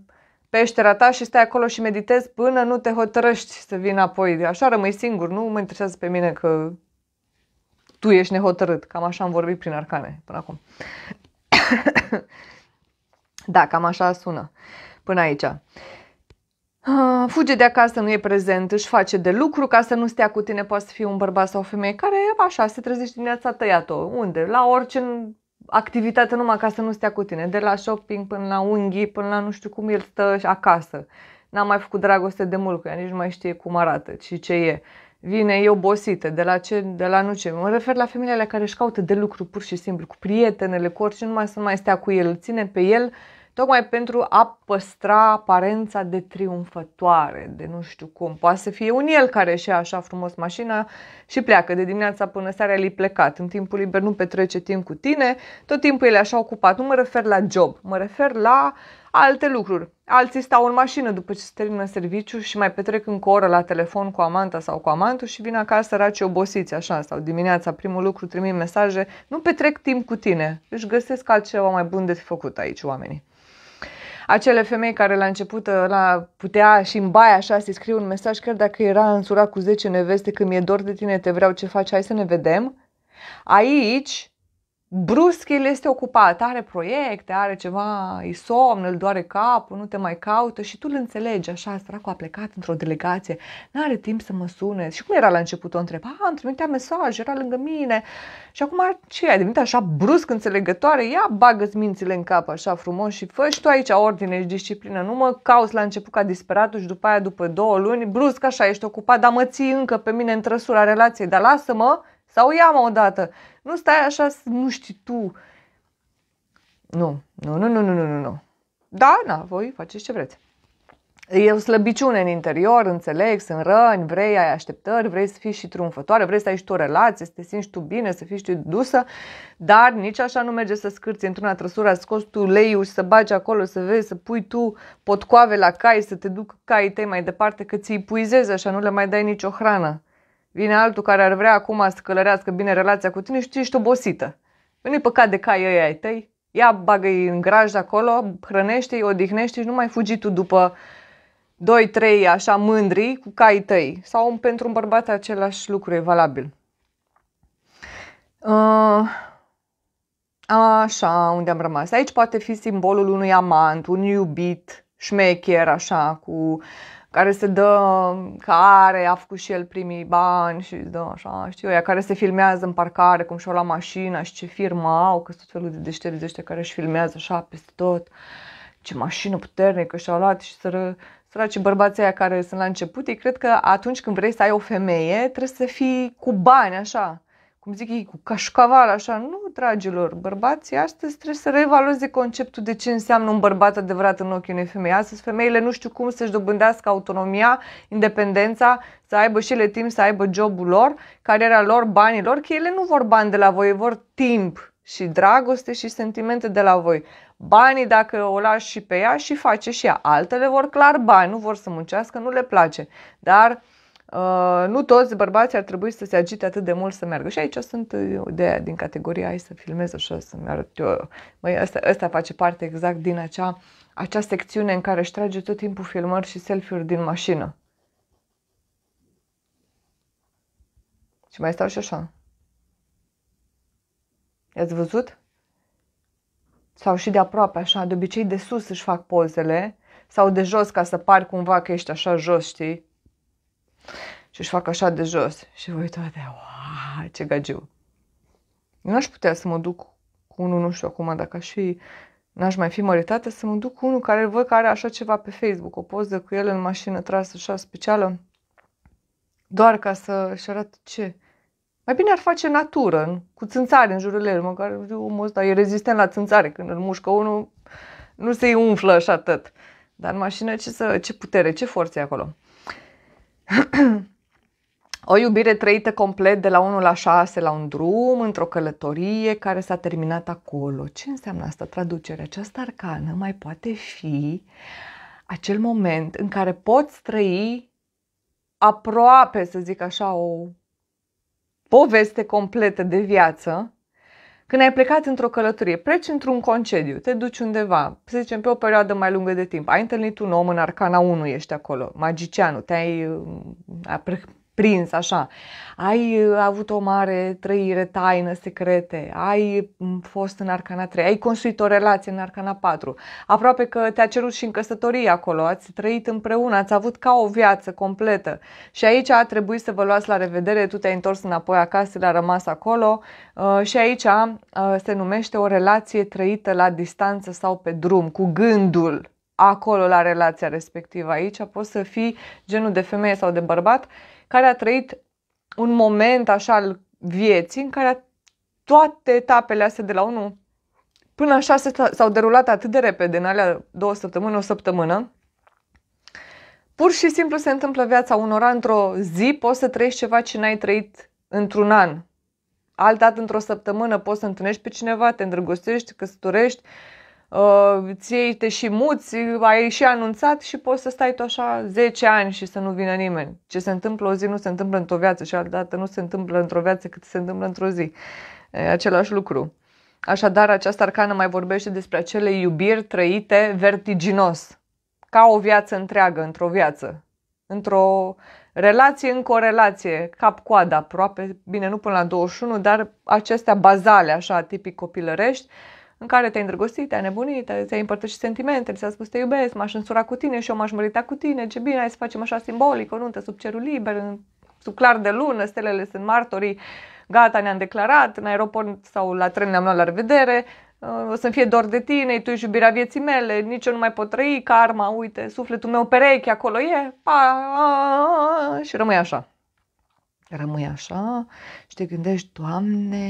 peștera ta și stai acolo și meditezi până nu te hotărăști să vii înapoi. Așa rămâi singur, nu mă interesează pe mine că tu ești nehotărât. Cam așa am vorbit prin arcane până acum. da, cam așa sună până aici. Ah, fuge de acasă, nu e prezent, își face de lucru ca să nu stea cu tine, poate să fie un bărbat sau o femeie care așa se trezește dimineața tăiat-o. Unde? La orice activitate numai ca să nu stea cu tine, de la shopping până la unghii, până la nu știu cum el stă acasă. N-am mai făcut dragoste de mult cu ea, nici nu mai știe cum arată și ce e. Vine, e obosită, de la ce, de la nu ce. Mă refer la femeile care își caută de lucru pur și simplu, cu prietenele, cu orice, numai să nu mai stea cu el. Îl ține pe el, tocmai pentru a păstra aparența de triumfătoare, de nu știu cum. Poate să fie un el care își ia așa frumos mașina și pleacă de dimineața până seara, el plecat. În timpul liber nu petrece timp cu tine, tot timpul el e așa ocupat. Nu mă refer la job, mă refer la alte lucruri. Alții stau în mașină după ce se termină serviciu și mai petrec încă o oră la telefon cu amanta sau cu amantul și vin acasă raci obosiți, așa, sau dimineața primul lucru trimit mesaje, nu petrec timp cu tine, își găsesc altceva mai bun de făcut aici oamenii acele femei care la început uh, la putea și în baia așa să scriu un mesaj, chiar dacă era însurat cu 10 neveste, că mi-e dor de tine, te vreau, ce faci, hai să ne vedem. Aici brusc el este ocupat, are proiecte, are ceva, îi somn, îl doare capul, nu te mai caută și tu îl înțelegi așa, săracul a plecat într-o delegație, nu are timp să mă sune. Și cum era la început? O întreba, a, îmi trimitea mesaj, era lângă mine și acum ce, ai devenit așa brusc înțelegătoare? Ia bagă-ți mințile în cap așa frumos și fă și tu aici ordine și disciplină, nu mă cauți la început ca disperatul și după aia după două luni, brusc așa ești ocupat, dar mă ții încă pe mine în trăsura relației, dar lasă-mă sau ia-mă odată. Nu stai așa să nu știi tu. Nu, nu, nu, nu, nu, nu, nu. Da, na, voi faceți ce vreți. E o slăbiciune în interior, înțeleg, sunt răni, vrei, ai așteptări, vrei să fii și triumfătoare, vrei să ai și tu o relație, să te simți tu bine, să fii și tu dusă, dar nici așa nu merge să scârți într-una trăsură, să scoți tu leiul și să bagi acolo, să vezi, să pui tu potcoave la cai, să te duc caii tăi mai departe, că ți-i puizezi așa, nu le mai dai nicio hrană. Vine altul care ar vrea acum să călărească bine relația cu tine și tu ești obosită. Nu-i păcat de cai ăia ai tăi, ia bagă-i în graj de acolo, hrănește-i, odihnește și nu mai fugi tu după 2-3 așa mândri cu cai tăi. Sau pentru un bărbat același lucru e valabil. Uh, așa, unde am rămas? Aici poate fi simbolul unui amant, un iubit, șmecher, așa, cu care se dă, care a făcut și el primii bani și dă așa, știu, eu, care se filmează în parcare, cum și-au luat mașina și ce firmă au, că sunt tot felul de deștepți de ăștia care își filmează așa peste tot, ce mașină puternică și-au luat și ră... săraci bărbații aia care sunt la început, ei cred că atunci când vrei să ai o femeie, trebuie să fii cu bani, așa cum zic ei, cu cașcaval, așa. Nu, dragilor, bărbații astăzi trebuie să reevalueze conceptul de ce înseamnă un bărbat adevărat în ochii unei femei. Astăzi femeile nu știu cum să-și dobândească autonomia, independența, să aibă și ele timp, să aibă jobul lor, cariera lor, banii lor, că ele nu vor bani de la voi, vor timp și dragoste și sentimente de la voi. Banii, dacă o lași și pe ea, și face și ea. Altele vor clar bani, nu vor să muncească, nu le place. Dar Uh, nu toți bărbații ar trebui să se agite atât de mult să meargă. Și aici sunt uh, de aia, din categoria ai să filmez așa, să-mi arăt eu. Măi, asta, asta face parte exact din acea, acea secțiune în care își trage tot timpul filmări și selfie-uri din mașină. Și mai stau și așa. I-ați văzut? Sau și de aproape așa, de obicei de sus își fac pozele sau de jos ca să pari cumva că ești așa jos, știi? și își fac așa de jos. Și voi toate, wow, ce gagiu. Eu n-aș putea să mă duc cu unul, nu știu acum, dacă aș fi, n-aș mai fi măritată, să mă duc cu unul care văd că are așa ceva pe Facebook, o poză cu el în mașină trasă așa specială, doar ca să-și arate ce. Mai bine ar face natură, cu țânțare în jurul el, măcar omul ăsta e rezistent la țânțare, când îl mușcă unul, nu se umflă așa tot. Dar în mașină ce, să, ce putere, ce forță e acolo. o iubire trăită complet de la 1 la 6 la un drum, într-o călătorie care s-a terminat acolo. Ce înseamnă asta? Traducerea această arcană mai poate fi acel moment în care poți trăi aproape, să zic așa, o poveste completă de viață când ai plecat într-o călătorie, pleci într-un concediu, te duci undeva, să zicem pe o perioadă mai lungă de timp, ai întâlnit un om în Arcana 1, ești acolo, magicianul, te-ai uh, prins așa. Ai uh, avut o mare trăire taină, secrete, ai mm, fost în Arcana 3, ai construit o relație în Arcana 4, aproape că te-a cerut și în căsătorie acolo, ați trăit împreună, ați avut ca o viață completă și aici a trebuit să vă luați la revedere, tu te-ai întors înapoi acasă, l-a rămas acolo uh, și aici uh, se numește o relație trăită la distanță sau pe drum, cu gândul acolo la relația respectivă. Aici poți să fii genul de femeie sau de bărbat care a trăit un moment așa al vieții în care toate etapele astea de la 1 până la 6 s-au derulat atât de repede în alea două săptămâni, o săptămână. Pur și simplu se întâmplă viața unora într-o zi, poți să trăiești ceva ce n-ai trăit într-un an. Altat într-o săptămână poți să întâlnești pe cineva, te îndrăgostești, căsătorești, uh, Uh, ți iei, te și muți, ai și anunțat și poți să stai tu așa 10 ani și să nu vină nimeni. Ce se întâmplă o zi nu se întâmplă într-o viață și altădată nu se întâmplă într-o viață cât se întâmplă într-o zi. E același lucru. Așadar, această arcană mai vorbește despre acele iubiri trăite vertiginos, ca o viață întreagă, într-o viață, într-o relație în corelație, cap coada aproape, bine, nu până la 21, dar acestea bazale, așa, tipic copilărești, în care te-ai îndrăgostit, te-ai nebunit, ți-ai împărtășit sentimentele, ți-a spus te iubesc, m-aș însura cu tine și eu m-aș mărita cu tine, ce bine, hai să facem așa simbolic, o nuntă sub cerul liber, în, sub clar de lună, stelele sunt martorii, gata, ne-am declarat, în aeroport sau la tren ne-am luat la revedere, uh, o să-mi fie dor de tine, tu ești iubirea vieții mele, nici eu nu mai pot trăi, karma, uite, sufletul meu pereche, acolo e, pa, a, a, a, și rămâi așa. Rămâi așa și te gândești, Doamne,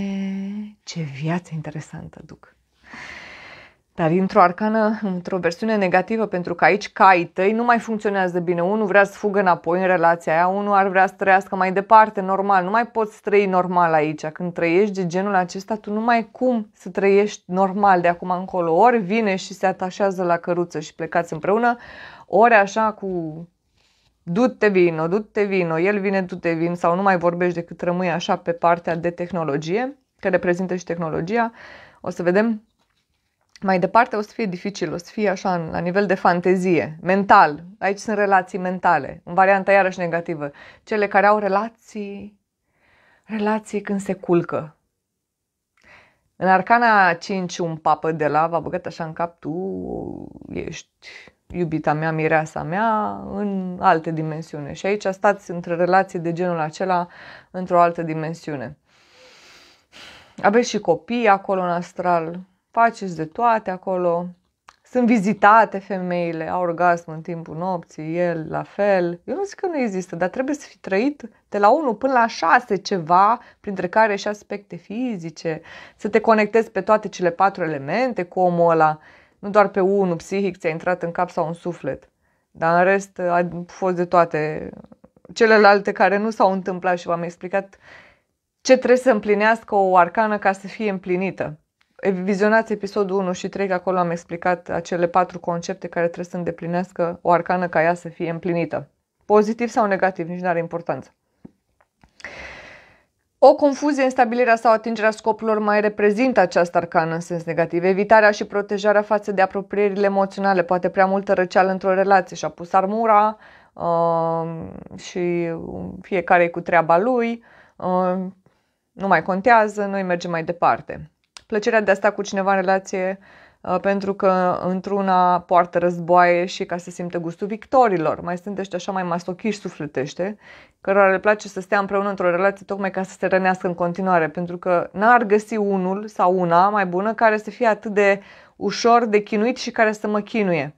ce viață interesantă duc. Dar dintr-o arcană, într-o versiune negativă, pentru că aici caii tăi nu mai funcționează bine. Unul vrea să fugă înapoi în relația aia, unul ar vrea să trăiască mai departe, normal. Nu mai poți trăi normal aici. Când trăiești de genul acesta, tu nu mai ai cum să trăiești normal de acum încolo. Ori vine și se atașează la căruță și plecați împreună, ori așa cu du-te vino, du-te vino, el vine, du-te vin sau nu mai vorbești decât rămâi așa pe partea de tehnologie, că reprezintă și tehnologia. O să vedem mai departe o să fie dificil, o să fie așa la nivel de fantezie, mental. Aici sunt relații mentale, în varianta iarăși negativă. Cele care au relații, relații când se culcă. În Arcana 5, un papă de la v-a băgat așa în cap, tu ești iubita mea, mireasa mea, în alte dimensiune. Și aici stați între relații de genul acela într-o altă dimensiune. Aveți și copii acolo în astral, faceți de toate acolo. Sunt vizitate femeile, au orgasm în timpul nopții, el la fel. Eu nu zic că nu există, dar trebuie să fi trăit de la 1 până la 6 ceva, printre care și aspecte fizice, să te conectezi pe toate cele patru elemente cu omul ăla, nu doar pe unul psihic ți-a intrat în cap sau în suflet. Dar în rest a fost de toate celelalte care nu s-au întâmplat și v-am explicat ce trebuie să împlinească o arcană ca să fie împlinită. Vizionați episodul 1 și 3, că acolo am explicat acele patru concepte care trebuie să îndeplinească o arcană ca ea să fie împlinită. Pozitiv sau negativ, nici nu are importanță. O confuzie în stabilirea sau atingerea scopurilor mai reprezintă această arcană în sens negativ. Evitarea și protejarea față de apropierile emoționale, poate prea multă răceală într-o relație și-a pus armura uh, și fiecare e cu treaba lui, uh, nu mai contează, noi mergem mai departe plăcerea de a sta cu cineva în relație uh, pentru că într-una poartă războaie și ca să simte gustul victorilor. Mai sunt ăștia așa mai masochiști sufletește, cărora le place să stea împreună într-o relație tocmai ca să se rănească în continuare, pentru că n-ar găsi unul sau una mai bună care să fie atât de ușor de chinuit și care să mă chinuie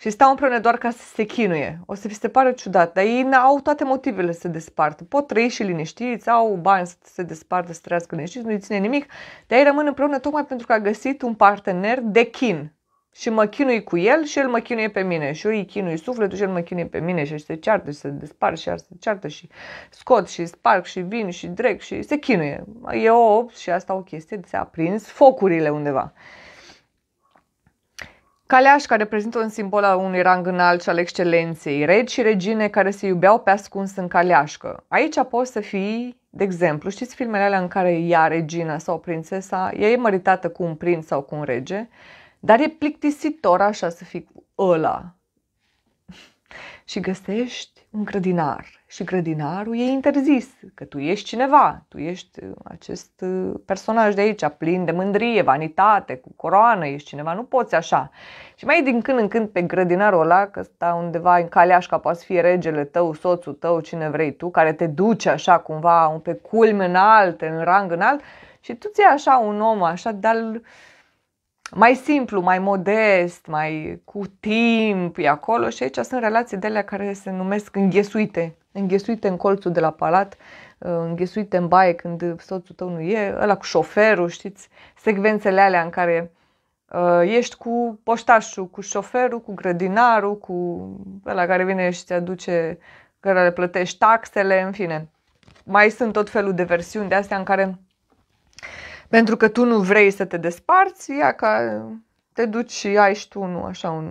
și stau împreună doar ca să se chinuie. O să vi se pare ciudat, dar ei au toate motivele să se despartă. Pot trăi și liniștiți, au bani să se despartă, să trăiască liniștiți, nu-i ține nimic, dar ei rămân împreună tocmai pentru că a găsit un partener de chin. Și mă chinui cu el și el mă chinuie pe mine. Și eu îi chinui sufletul și el mă chinuie pe mine. Și se ceartă și se despar și ar se ceartă și scot și sparg și vin și drec și se chinuie. E o și asta o chestie, se aprins focurile undeva. Caleașca reprezintă un simbol al unui rang înalt și al excelenței, regi și regine care se iubeau pe ascuns în caleașcă. Aici poți să fii, de exemplu, știți filmele alea în care ea, regina sau prințesa, ea e măritată cu un prinț sau cu un rege, dar e plictisitor așa să fii ăla, și găsești un grădinar și grădinarul e interzis, că tu ești cineva, tu ești uh, acest uh, personaj de aici, plin de mândrie, vanitate, cu coroană, ești cineva, nu poți așa. Și mai din când în când pe grădinarul ăla, că sta undeva în caleașca, poate fi regele tău, soțul tău, cine vrei tu, care te duce așa cumva pe culme înalt, în rang înalt, și tu ți așa un om așa, dar mai simplu, mai modest, mai cu timp e acolo și aici sunt relații de alea care se numesc înghesuite. Înghesuite în colțul de la palat, uh, înghesuite în baie când soțul tău nu e, ăla cu șoferul, știți, secvențele alea în care uh, ești cu poștașul, cu șoferul, cu grădinarul, cu ăla care vine și te aduce, care le plătești taxele, în fine. Mai sunt tot felul de versiuni de astea în care pentru că tu nu vrei să te desparți, ia ca te duci și ai și tu unul așa un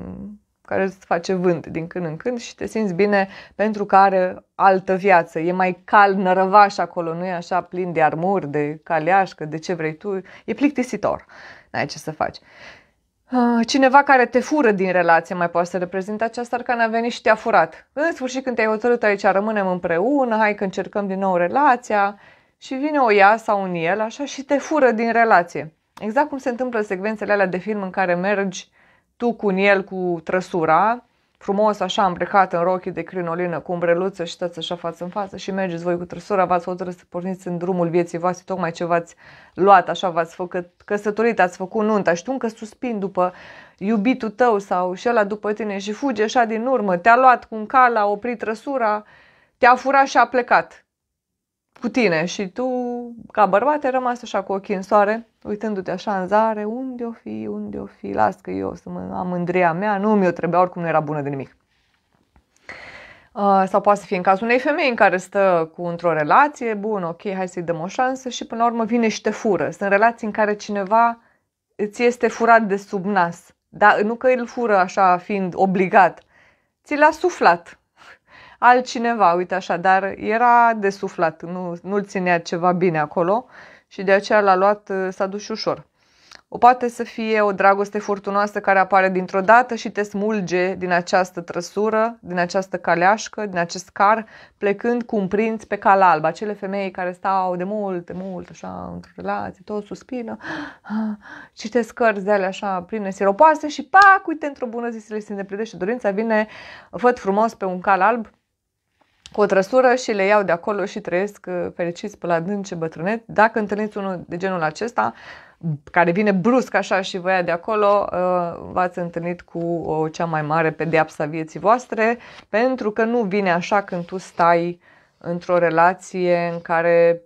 care îți face vânt din când în când și te simți bine pentru că are altă viață. E mai cal nărăvaș acolo, nu e așa plin de armuri, de caleașcă, de ce vrei tu. E plictisitor. N-ai ce să faci. Ah, cineva care te fură din relație mai poate să reprezinte această arcană a venit și te-a furat. În sfârșit, când te-ai hotărât aici, rămânem împreună, hai că încercăm din nou relația, și vine o ea sau un el așa și te fură din relație. Exact cum se întâmplă secvențele alea de film în care mergi tu cu un el cu trăsura, frumos așa îmbrăcat în rochii de crinolină cu umbreluță și stați așa față în față și mergeți voi cu trăsura, v-ați hotărât să porniți în drumul vieții voastre, tocmai ce v-ați luat, așa v-ați făcut căsătorit, ați făcut nunta și tu încă suspin după iubitul tău sau și ăla după tine și fuge așa din urmă, te-a luat cu un cal, a oprit trăsura, te-a furat și a plecat cu tine și tu, ca bărbat, ai rămas așa cu ochii în soare, uitându-te așa în zare, unde o fi, unde o fi, las că eu să mă, am mândria mea, nu mi-o trebuia, oricum nu era bună de nimic. Uh, sau poate să fie în cazul unei femei în care stă cu într-o relație, bun, ok, hai să-i dăm o șansă și până la urmă vine și te fură. Sunt relații în care cineva îți este furat de sub nas, dar nu că îl fură așa fiind obligat, ți l-a suflat altcineva, uite așa, dar era desuflat, nu, nu-l ținea ceva bine acolo și de aceea l-a luat, uh, s-a dus și ușor. O poate să fie o dragoste furtunoasă care apare dintr-o dată și te smulge din această trăsură, din această caleașcă, din acest car, plecând cu un prinț pe cal alb. Acele femei care stau de mult, de mult, așa, într-o relație, tot suspină, ah, citesc cărți de alea așa, pline siropoase și pac, uite, într-o bună zi se le se îndeplinește dorința, vine, văd frumos pe un cal alb, trăsură și le iau de acolo și trăiesc uh, fericiți pe la dânce bătrânet. Dacă întâlniți unul de genul acesta, care vine brusc așa și vă ia de acolo, uh, v-ați întâlnit cu o cea mai mare pedeapsa vieții voastre, pentru că nu vine așa când tu stai într-o relație în care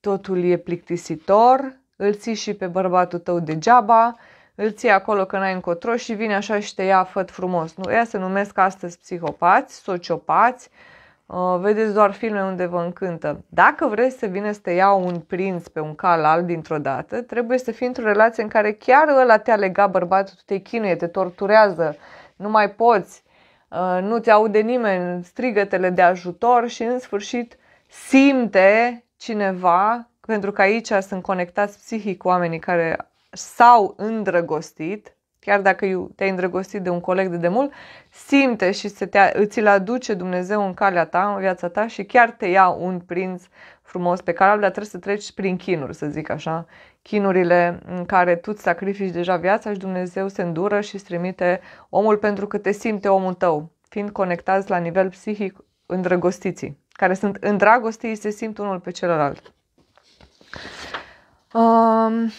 totul e plictisitor, îl ții și pe bărbatul tău degeaba, îl ții acolo că n-ai încotro și vine așa și te ia făt frumos. Nu, ea se numesc astăzi psihopați, sociopați, uh, Uh, vedeți doar filme unde vă încântă. Dacă vreți să vină să te iau un prinț pe un cal alb dintr-o dată, trebuie să fii într-o relație în care chiar ăla te-a legat bărbatul, te chinuie, te torturează, nu mai poți, uh, nu te aude nimeni, strigătele de ajutor și în sfârșit simte cineva, pentru că aici sunt conectați psihic oamenii care s-au îndrăgostit, chiar dacă te-ai îndrăgostit de un coleg de demult, simte și se te, îți-l aduce Dumnezeu în calea ta, în viața ta și chiar te ia un prinț frumos pe care dar trebuie să treci prin chinuri, să zic așa, chinurile în care tu îți sacrifici deja viața și Dumnezeu se îndură și îți trimite omul pentru că te simte omul tău, fiind conectați la nivel psihic îndrăgostiții, care sunt îndrăgostiți, se simt unul pe celălalt. Um,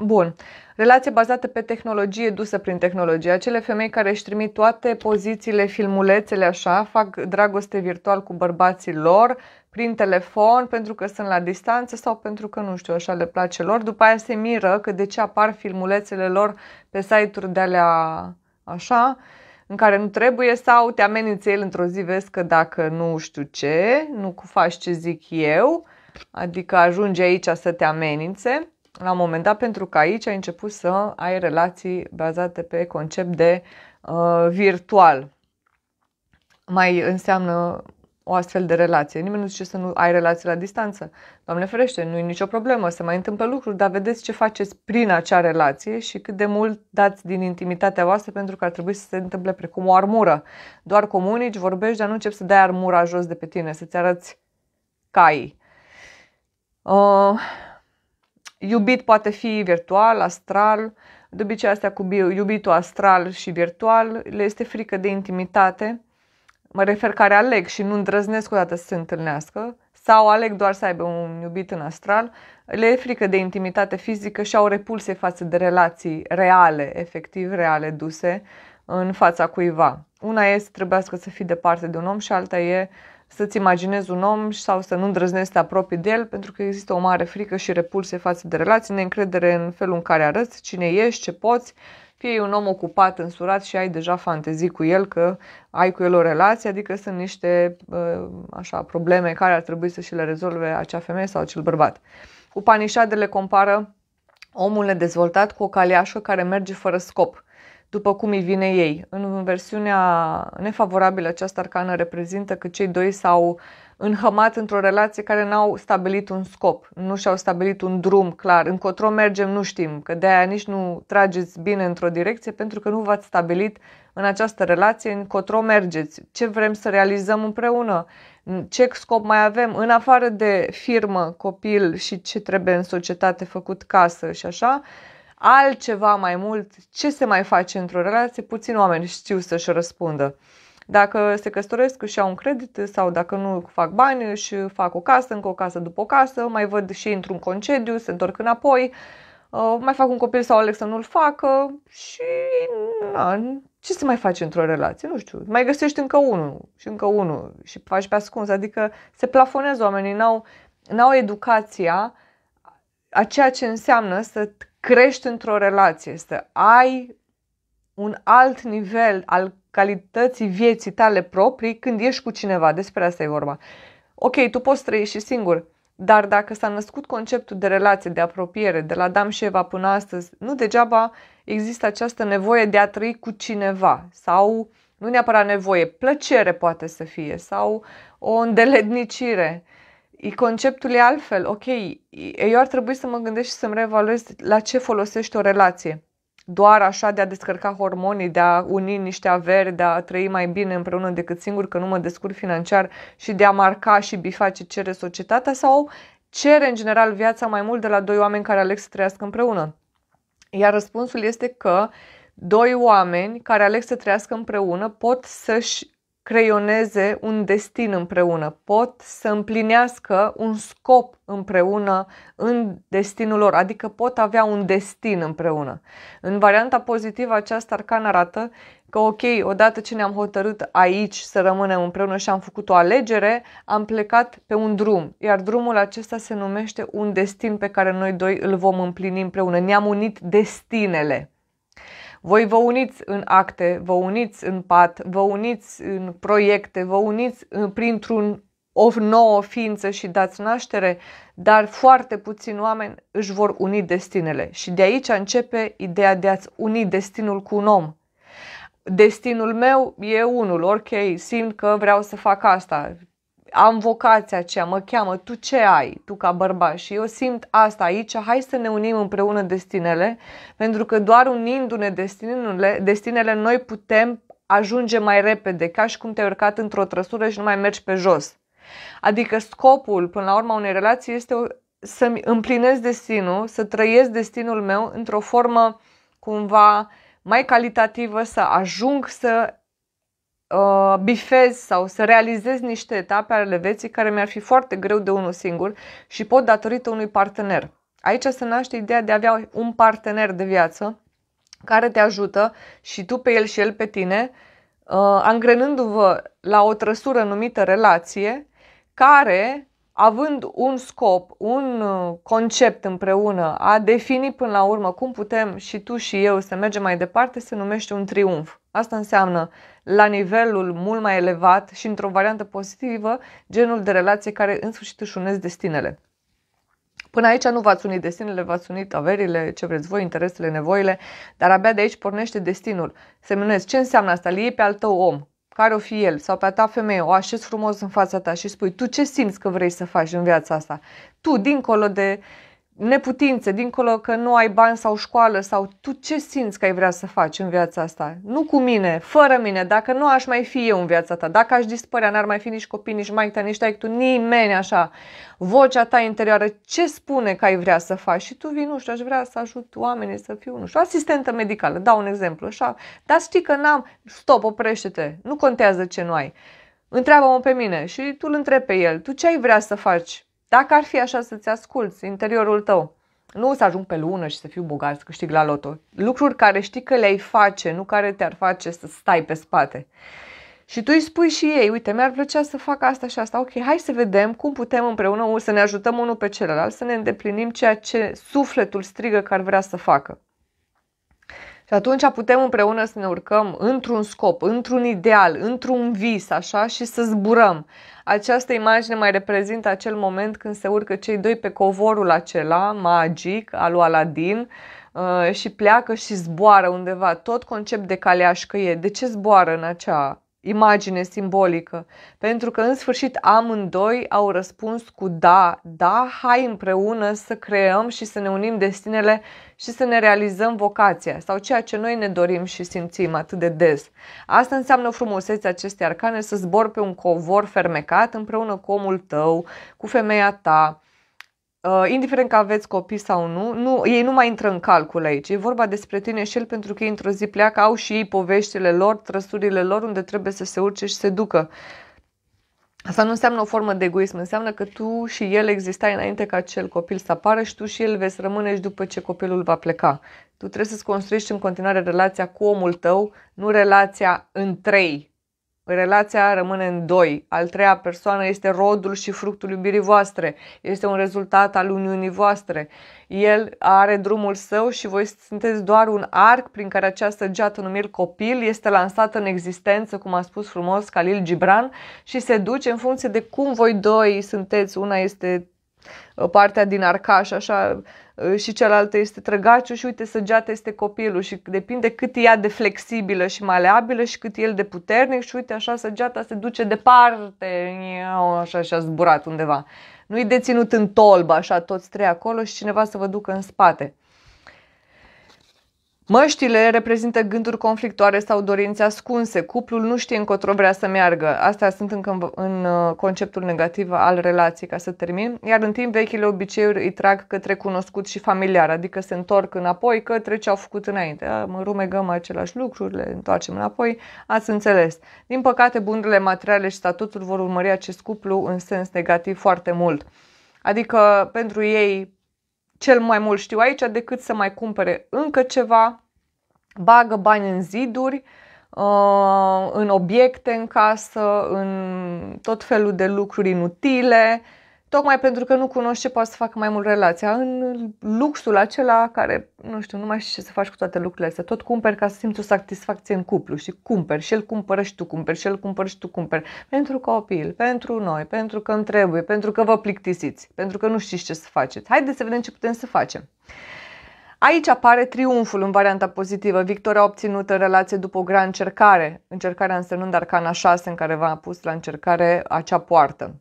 bun. Relație bazată pe tehnologie dusă prin tehnologie. Acele femei care își trimit toate pozițiile, filmulețele așa, fac dragoste virtual cu bărbații lor, prin telefon, pentru că sunt la distanță sau pentru că, nu știu, așa le place lor. După aia se miră că de ce apar filmulețele lor pe site-uri de alea așa, în care nu trebuie sau te amenință el într-o zi, vezi că dacă nu știu ce, nu faci ce zic eu, adică ajunge aici să te amenințe la un moment dat pentru că aici ai început să ai relații bazate pe concept de uh, virtual. Mai înseamnă o astfel de relație. Nimeni nu zice să nu ai relații la distanță. Doamne ferește, nu e nicio problemă, se mai întâmplă lucruri, dar vedeți ce faceți prin acea relație și cât de mult dați din intimitatea voastră pentru că ar trebui să se întâmple precum o armură. Doar comunici, vorbești, dar nu începi să dai armura jos de pe tine, să-ți arăți caii. Uh, Iubit poate fi virtual, astral. De obicei, astea cu iubitul astral și virtual le este frică de intimitate. Mă refer care aleg și nu îndrăznesc odată să se întâlnească sau aleg doar să aibă un iubit în astral, le e frică de intimitate fizică și au repulse față de relații reale, efectiv reale duse în fața cuiva. Una este să trebuiască să fii departe de un om și alta e să-ți imaginezi un om sau să nu îndrăznești să te apropii de el pentru că există o mare frică și repulsie față de relații, neîncredere în felul în care arăți, cine ești, ce poți, fie un om ocupat, însurat și ai deja fantezii cu el că ai cu el o relație, adică sunt niște uh, așa, probleme care ar trebui să și le rezolve acea femeie sau acel bărbat. Upanishadele compară omul dezvoltat cu o caliașă care merge fără scop – după cum îi vine ei. În versiunea nefavorabilă, această arcană reprezintă că cei doi s-au înhămat într-o relație care n-au stabilit un scop, nu și-au stabilit un drum clar, încotro mergem, nu știm, că de aia nici nu trageți bine într-o direcție pentru că nu v-ați stabilit în această relație încotro mergeți, ce vrem să realizăm împreună, ce scop mai avem în afară de firmă, copil și ce trebuie în societate făcut casă și așa, altceva mai mult, ce se mai face într-o relație, puțin oameni știu să-și răspundă. Dacă se căsătoresc și au un credit sau dacă nu fac bani și fac o casă, încă o casă după o casă, mai văd și într-un concediu, se întorc înapoi, uh, mai fac un copil sau aleg să nu-l facă și na, ce se mai face într-o relație? Nu știu, mai găsești încă unul și încă unul și faci pe ascuns, adică se plafonează oamenii, n-au, n-au educația a ceea ce înseamnă să crești într-o relație, să ai un alt nivel al calității vieții tale proprii când ești cu cineva. Despre asta e vorba. Ok, tu poți trăi și singur, dar dacă s-a născut conceptul de relație, de apropiere, de la Adam și Eva până astăzi, nu degeaba există această nevoie de a trăi cu cineva sau nu neapărat nevoie, plăcere poate să fie sau o îndelednicire. Uh, conceptul e altfel. Ok, eu ar trebui să mă gândesc și să-mi reevaluez la ce folosești o relație. Doar așa de a descărca hormonii, de a uni niște averi, de a trăi mai bine împreună decât singur, că nu mă descurc financiar și de a marca și bifa ce cere societatea sau cere în general viața mai mult de la doi oameni care aleg să trăiască împreună? Iar răspunsul este că doi oameni care aleg să trăiască împreună pot să-și creioneze un destin împreună, pot să împlinească un scop împreună în destinul lor, adică pot avea un destin împreună. În varianta pozitivă, această arcan arată că ok, odată ce ne-am hotărât aici să rămânem împreună și am făcut o alegere, am plecat pe un drum, iar drumul acesta se numește un destin pe care noi doi îl vom împlini împreună. Ne-am unit destinele. Voi vă uniți în acte, vă uniți în pat, vă uniți în proiecte, vă uniți uh, printr-un o nouă ființă și dați naștere, dar foarte puțini oameni își vor uni destinele. Și de aici începe ideea de a-ți uni destinul cu un om. Destinul meu e unul, ok, simt că vreau să fac asta, am vocația aceea, mă cheamă, tu ce ai, tu ca bărbat și eu simt asta aici, hai să ne unim împreună destinele, pentru că doar unindu-ne destinele, destinele noi putem ajunge mai repede, ca și cum te-ai urcat într-o trăsură și nu mai mergi pe jos. Adică scopul, până la urma unei relații, este să-mi împlinesc destinul, să trăiesc destinul meu într-o formă cumva mai calitativă, să ajung să Uh, bifez sau să realizez niște etape ale vieții care mi-ar fi foarte greu de unul singur și pot datorită unui partener. Aici se naște ideea de a avea un partener de viață care te ajută și tu pe el și el pe tine, uh, angrenându-vă la o trăsură numită relație, care având un scop, un uh, concept împreună, a defini până la urmă cum putem și tu și eu să mergem mai departe, se numește un triumf. Asta înseamnă la nivelul mult mai elevat și într-o variantă pozitivă, genul de relație care în sfârșit își unesc destinele. Până aici nu v-ați unit destinele, v-ați unit averile, ce vreți voi, interesele, nevoile, dar abia de aici pornește destinul. Semnezi ce înseamnă asta, îl pe al tău om, care o fi el, sau pe a ta femeie, o așezi frumos în fața ta și spui tu ce simți că vrei să faci în viața asta. Tu, dincolo de uh, neputințe, dincolo că nu ai bani sau școală sau tu ce simți că ai vrea să faci în viața asta? Nu cu mine, fără mine, dacă nu aș mai fi eu în viața ta, dacă aș dispărea, n-ar mai fi nici copii, nici mai ta, nici tu, nimeni așa. Vocea ta interioară, ce spune că ai vrea să faci? Și tu vii, nu știu, aș vrea să ajut oamenii să fiu, nu știu, asistentă medicală, dau un exemplu, așa. Dar știi că n-am, stop, oprește-te, nu contează ce nu ai. Întreabă-mă pe mine și tu îl întrebi pe el, tu ce ai vrea să faci? Dacă ar fi așa să-ți asculți interiorul tău, nu să ajung pe lună și să fiu bogat, să câștig la loto. Lucruri care știi că le-ai face, nu care te-ar face să stai pe spate. Și tu îi spui și ei, uite, mi-ar plăcea să fac asta și asta. Ok, hai să vedem cum putem împreună să ne ajutăm unul pe celălalt, să ne îndeplinim ceea ce sufletul strigă că ar vrea să facă. Și atunci putem împreună să ne urcăm într-un scop, într-un ideal, într-un vis, așa, și să zburăm. Această imagine mai reprezintă acel moment când se urcă cei doi pe covorul acela magic al lui Aladin uh, și pleacă și zboară undeva. Tot concept de caleașcă e. De ce zboară în acea imagine simbolică, pentru că în sfârșit amândoi au răspuns cu da, da, hai împreună să creăm și să ne unim destinele și să ne realizăm vocația sau ceea ce noi ne dorim și simțim atât de des. Asta înseamnă frumusețea acestei arcane să zbor pe un covor fermecat împreună cu omul tău, cu femeia ta, Uh, indiferent că aveți copii sau nu, nu, ei nu mai intră în calcul aici. E vorba despre tine și el pentru că ei într-o zi pleacă, au și ei poveștile lor, trăsurile lor unde trebuie să se urce și se ducă. Asta nu înseamnă o formă de egoism, înseamnă că tu și el existai înainte ca acel copil să apară și tu și el veți rămâne și după ce copilul va pleca. Tu trebuie să-ți construiești în continuare relația cu omul tău, nu relația în trei Relația rămâne în doi. Al treia persoană este rodul și fructul iubirii voastre. Este un rezultat al uniunii voastre. El are drumul său și voi sunteți doar un arc prin care această geată numit copil este lansată în existență, cum a spus frumos Khalil Gibran, și se duce în funcție de cum voi doi sunteți. Una este partea din Arcaș, așa, și cealaltă este trăgaciu și uite săgeata este copilul și depinde cât e ea de flexibilă și maleabilă și cât e el de puternic și uite așa săgeata se duce departe, așa și a zburat undeva. Nu-i deținut în tolbă așa toți trei acolo și cineva să vă ducă în spate. Măștile reprezintă gânduri conflictoare sau dorințe ascunse. Cuplul nu știe încotro vrea să meargă. Astea sunt încă în, uh, conceptul negativ al relației, ca să termin. Iar în timp, vechile obiceiuri îi trag către cunoscut și familiar, adică se întorc înapoi către ce au făcut înainte. Mă rumegăm același lucruri, le întoarcem înapoi. Ați înțeles. Din păcate, bunurile materiale și statutul vor urmări acest cuplu în sens negativ foarte mult. Adică pentru ei cel mai mult știu aici decât să mai cumpere încă ceva, bagă bani în ziduri, uh, în obiecte în casă, în tot felul de lucruri inutile, tocmai pentru că nu cunoști ce poate să facă mai mult relația, în luxul acela care, nu știu, nu mai știi ce să faci cu toate lucrurile astea, tot cumperi ca să simți o satisfacție în cuplu și cumperi și el cumpără și tu cumperi și el cumpără și tu cumperi pentru copil, pentru noi, pentru că îmi trebuie, pentru că vă plictisiți, pentru că nu știți ce să faceți. Haideți să vedem ce putem să facem. Aici apare triumful în varianta pozitivă, victoria obținută în relație după o grea încercare, încercarea însemnând arcana 6 în care v-a pus la încercare acea poartă.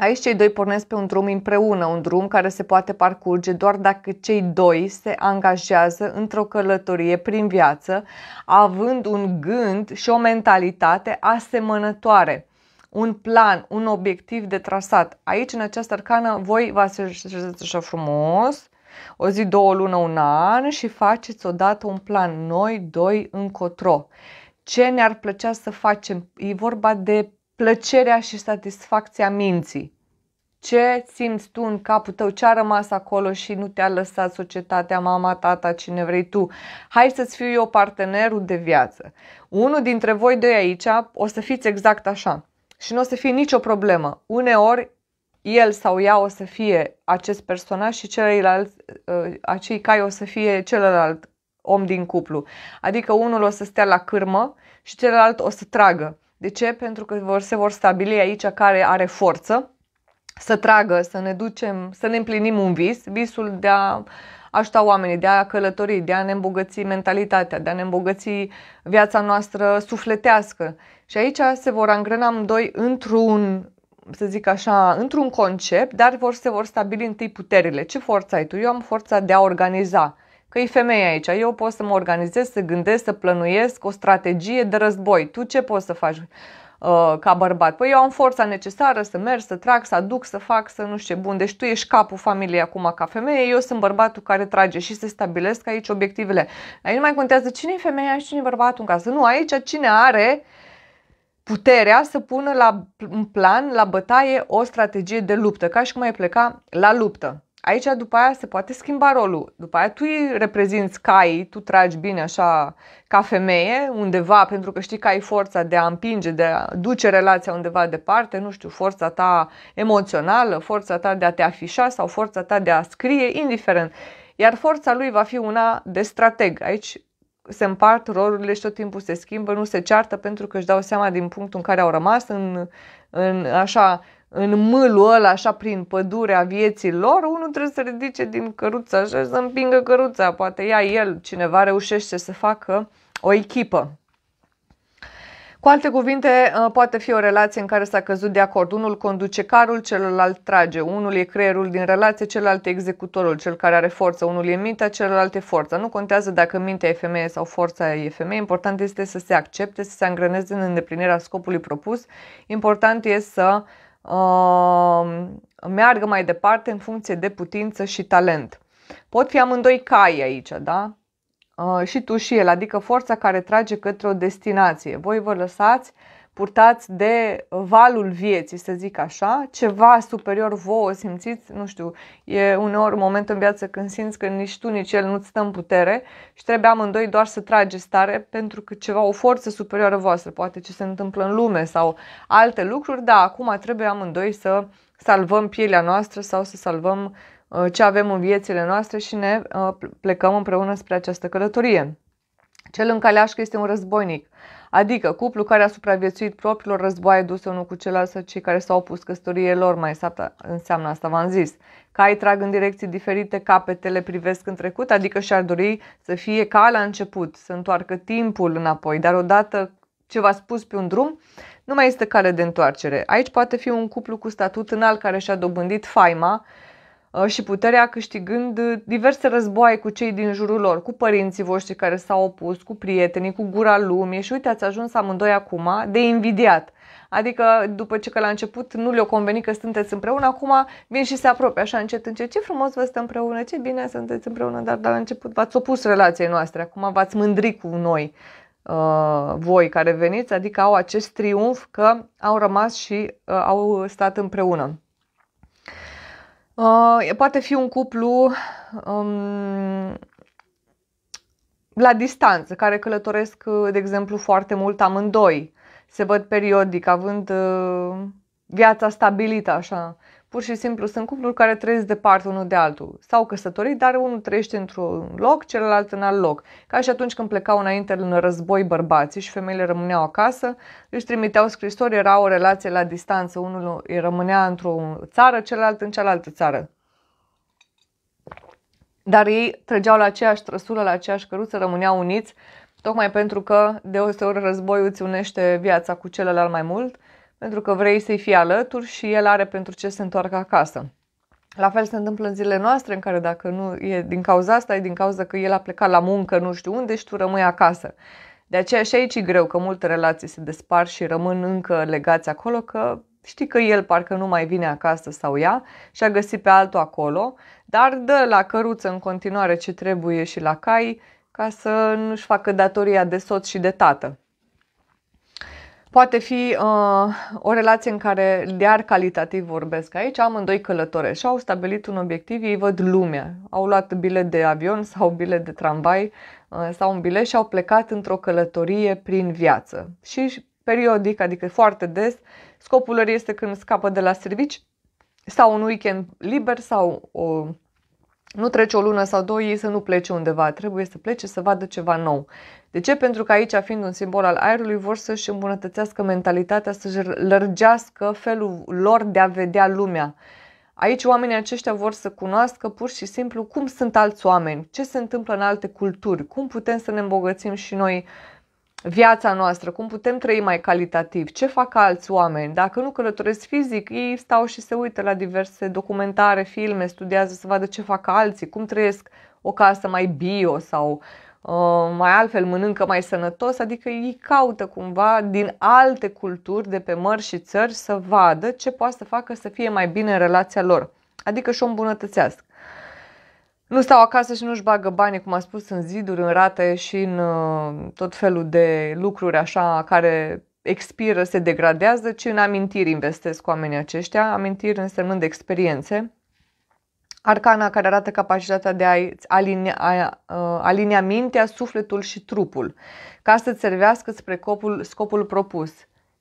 Aici cei doi pornesc pe un drum împreună, un drum care se poate parcurge doar dacă cei doi se angajează într-o călătorie prin viață, având un gând și o mentalitate asemănătoare, un plan, un obiectiv de trasat. Aici, în această arcană, voi vă așezați așa frumos, o zi, două, lună, un an și faceți odată un plan, noi doi încotro. Ce ne-ar plăcea să facem? E vorba de plăcerea și satisfacția minții. Ce simți tu în capul tău? Ce a rămas acolo și nu te-a lăsat societatea, mama, tata, cine vrei tu? Hai să-ți fiu eu partenerul de viață. Unul dintre voi doi aici o să fiți exact așa și nu o să fie nicio problemă. Uneori el sau ea o să fie acest personaj și celălalt, uh, acei cai o să fie celălalt om din cuplu. Adică unul o să stea la cârmă și celălalt o să tragă. De ce? Pentru că vor, se vor stabili aici care are forță să tragă, să ne ducem, să ne împlinim un vis, visul de a ajuta oamenii, de a călători, de a ne îmbogăți mentalitatea, de a ne îmbogăți viața noastră sufletească. Și aici se vor angrena doi într-un să zic așa, într-un concept, dar vor se vor stabili întâi puterile. Ce forță ai tu? Eu am forța de a organiza că e femeie aici, eu pot să mă organizez, să gândesc, să plănuiesc o strategie de război. Tu ce poți să faci uh, ca bărbat? Păi eu am forța necesară să merg, să trag, să aduc, să fac, să nu știu ce bun. Deci tu ești capul familiei acum ca femeie, eu sunt bărbatul care trage și se stabilesc aici obiectivele. Aici nu mai contează cine e femeia și cine e bărbatul în casă. Nu, aici cine are puterea să pună la, în plan, la bătaie, o strategie de luptă, ca și cum ai pleca la luptă. Aici după aia se poate schimba rolul. După aia tu îi reprezinți cai, tu tragi bine așa ca femeie undeva pentru că știi că ai forța de a împinge, de a duce relația undeva departe, nu știu, forța ta emoțională, forța ta de a te afișa sau forța ta de a scrie, indiferent. Iar forța lui va fi una de strateg. Aici se împart rolurile și tot timpul se schimbă, nu se ceartă pentru că își dau seama din punctul în care au rămas în, în așa în mâlul ăla, așa prin pădurea vieții lor, unul trebuie să ridice din căruță așa și să împingă căruța. Poate ia el, cineva reușește să facă o echipă. Cu alte cuvinte, uh, poate fi o relație în care s-a căzut de acord. Unul conduce carul, celălalt trage. Unul e creierul din relație, celălalt e executorul, cel care are forță. Unul e mintea, celălalt e forța. Nu contează dacă mintea e femeie sau forța e femeie. Important este să se accepte, să se angreneze în îndeplinirea scopului propus. Important este să Um, meargă mai departe în funcție de putință și talent. Pot fi amândoi cai aici, da? Uh, și tu și el, adică forța care trage către o destinație. Voi vă lăsați uh, purtați de valul vieții, să zic așa, ceva superior vouă simțiți, nu știu, e uneori un moment în viață când simți că nici tu, nici el nu-ți stă în putere și trebuie amândoi doar să trage stare pentru că ceva, o forță superioară voastră, poate ce se întâmplă în lume sau alte lucruri, dar acum trebuie amândoi să salvăm pielea noastră sau să salvăm uh, ce avem în viețile noastre și ne uh, plecăm împreună spre această călătorie. Cel în caleașcă este un războinic adică cuplu care a supraviețuit propriilor războaie duse unul cu celălalt sau cei care s-au opus căsătoriilor, mai sata, înseamnă asta, v-am zis. Cai trag în direcții diferite, capetele privesc în trecut, adică și-ar dori să fie ca la început, să întoarcă timpul înapoi, dar odată ce v-a spus pe un drum, nu mai este cale de întoarcere. Aici poate fi un cuplu cu statut înalt care și-a dobândit faima, Uh, și puterea câștigând uh, diverse războaie cu cei din jurul lor, cu părinții voștri care s-au opus, cu prietenii, cu gura lumii și uite ați ajuns amândoi acum de invidiat. Adică după ce că la început nu le-o convenit că sunteți împreună, acum vin și se apropie așa încet încet. Ce frumos vă stă împreună, ce bine sunteți împreună, dar de la început v-ați opus relației noastre, acum v-ați mândri cu noi. Uh, voi care veniți, adică au acest triumf că au rămas și uh, au stat împreună. Uh, poate fi un cuplu um, la distanță, care călătoresc, uh, de exemplu, foarte mult amândoi. Se văd periodic, având uh, viața stabilită așa. Pur și simplu sunt cupluri care trăiesc departe unul de altul. sau căsătorii, dar unul trăiește într-un loc, celălalt în alt loc. Ca și atunci când plecau înainte în război bărbații și femeile rămâneau acasă, își trimiteau scrisori, era o relație la distanță, unul rămânea într-o țară, celălalt în cealaltă țară. Dar ei trăgeau la aceeași trăsură, la aceeași căruță, rămâneau uniți, tocmai pentru că de o ori războiul îți unește viața cu celălalt mai mult – pentru că vrei să-i fii alături și el are pentru ce să se întoarcă acasă. La fel se întâmplă în zilele noastre în care dacă nu e din cauza asta, e din cauza că el a plecat la muncă nu știu unde și tu rămâi acasă. De aceea și aici e greu că multe relații se despar și rămân încă legați acolo că știi că el parcă nu mai vine acasă sau ea și a găsit pe altul acolo, dar dă la căruță în continuare ce trebuie și la cai ca să nu-și facă datoria de soț și de tată. Poate fi uh, o relație în care de ar calitativ vorbesc aici, amândoi călătoresc și au stabilit un obiectiv, ei văd lumea. Au luat bilet de avion sau bilet de tramvai uh, sau un bilet și au plecat într-o călătorie prin viață. Și periodic, adică foarte des, scopul lor este când scapă de la servici sau un weekend liber sau o nu trece o lună sau două ei să nu plece undeva, trebuie să plece să vadă ceva nou. De ce? Pentru că aici, fiind un simbol al aerului, vor să-și îmbunătățească mentalitatea, să-și lărgească felul lor de a vedea lumea. Aici oamenii aceștia vor să cunoască pur și simplu cum sunt alți oameni, ce se întâmplă în alte culturi, cum putem să ne îmbogățim și noi uh, viața noastră, cum putem trăi mai calitativ, ce fac alți oameni. Dacă nu călătoresc fizic, ei stau și se uită la diverse documentare, filme, studiază să vadă ce fac alții, cum trăiesc o casă mai bio sau uh, mai altfel mănâncă mai sănătos, adică ei caută cumva din alte culturi de pe mări și țări să vadă ce poate să facă să fie mai bine în relația lor, adică și o îmbunătățească nu stau acasă și nu-și bagă bani, cum am spus, în ziduri, în rate și în uh, tot felul de lucruri așa care expiră, se degradează, ci în amintiri investesc oamenii aceștia, amintiri însemnând experiențe. Arcana care arată capacitatea de a-i alinea, a, uh, alinea mintea, sufletul și trupul, ca să-ți servească spre copul, scopul propus.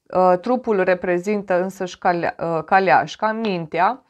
Uh, trupul reprezintă însăși calea, uh, caleașca, mintea,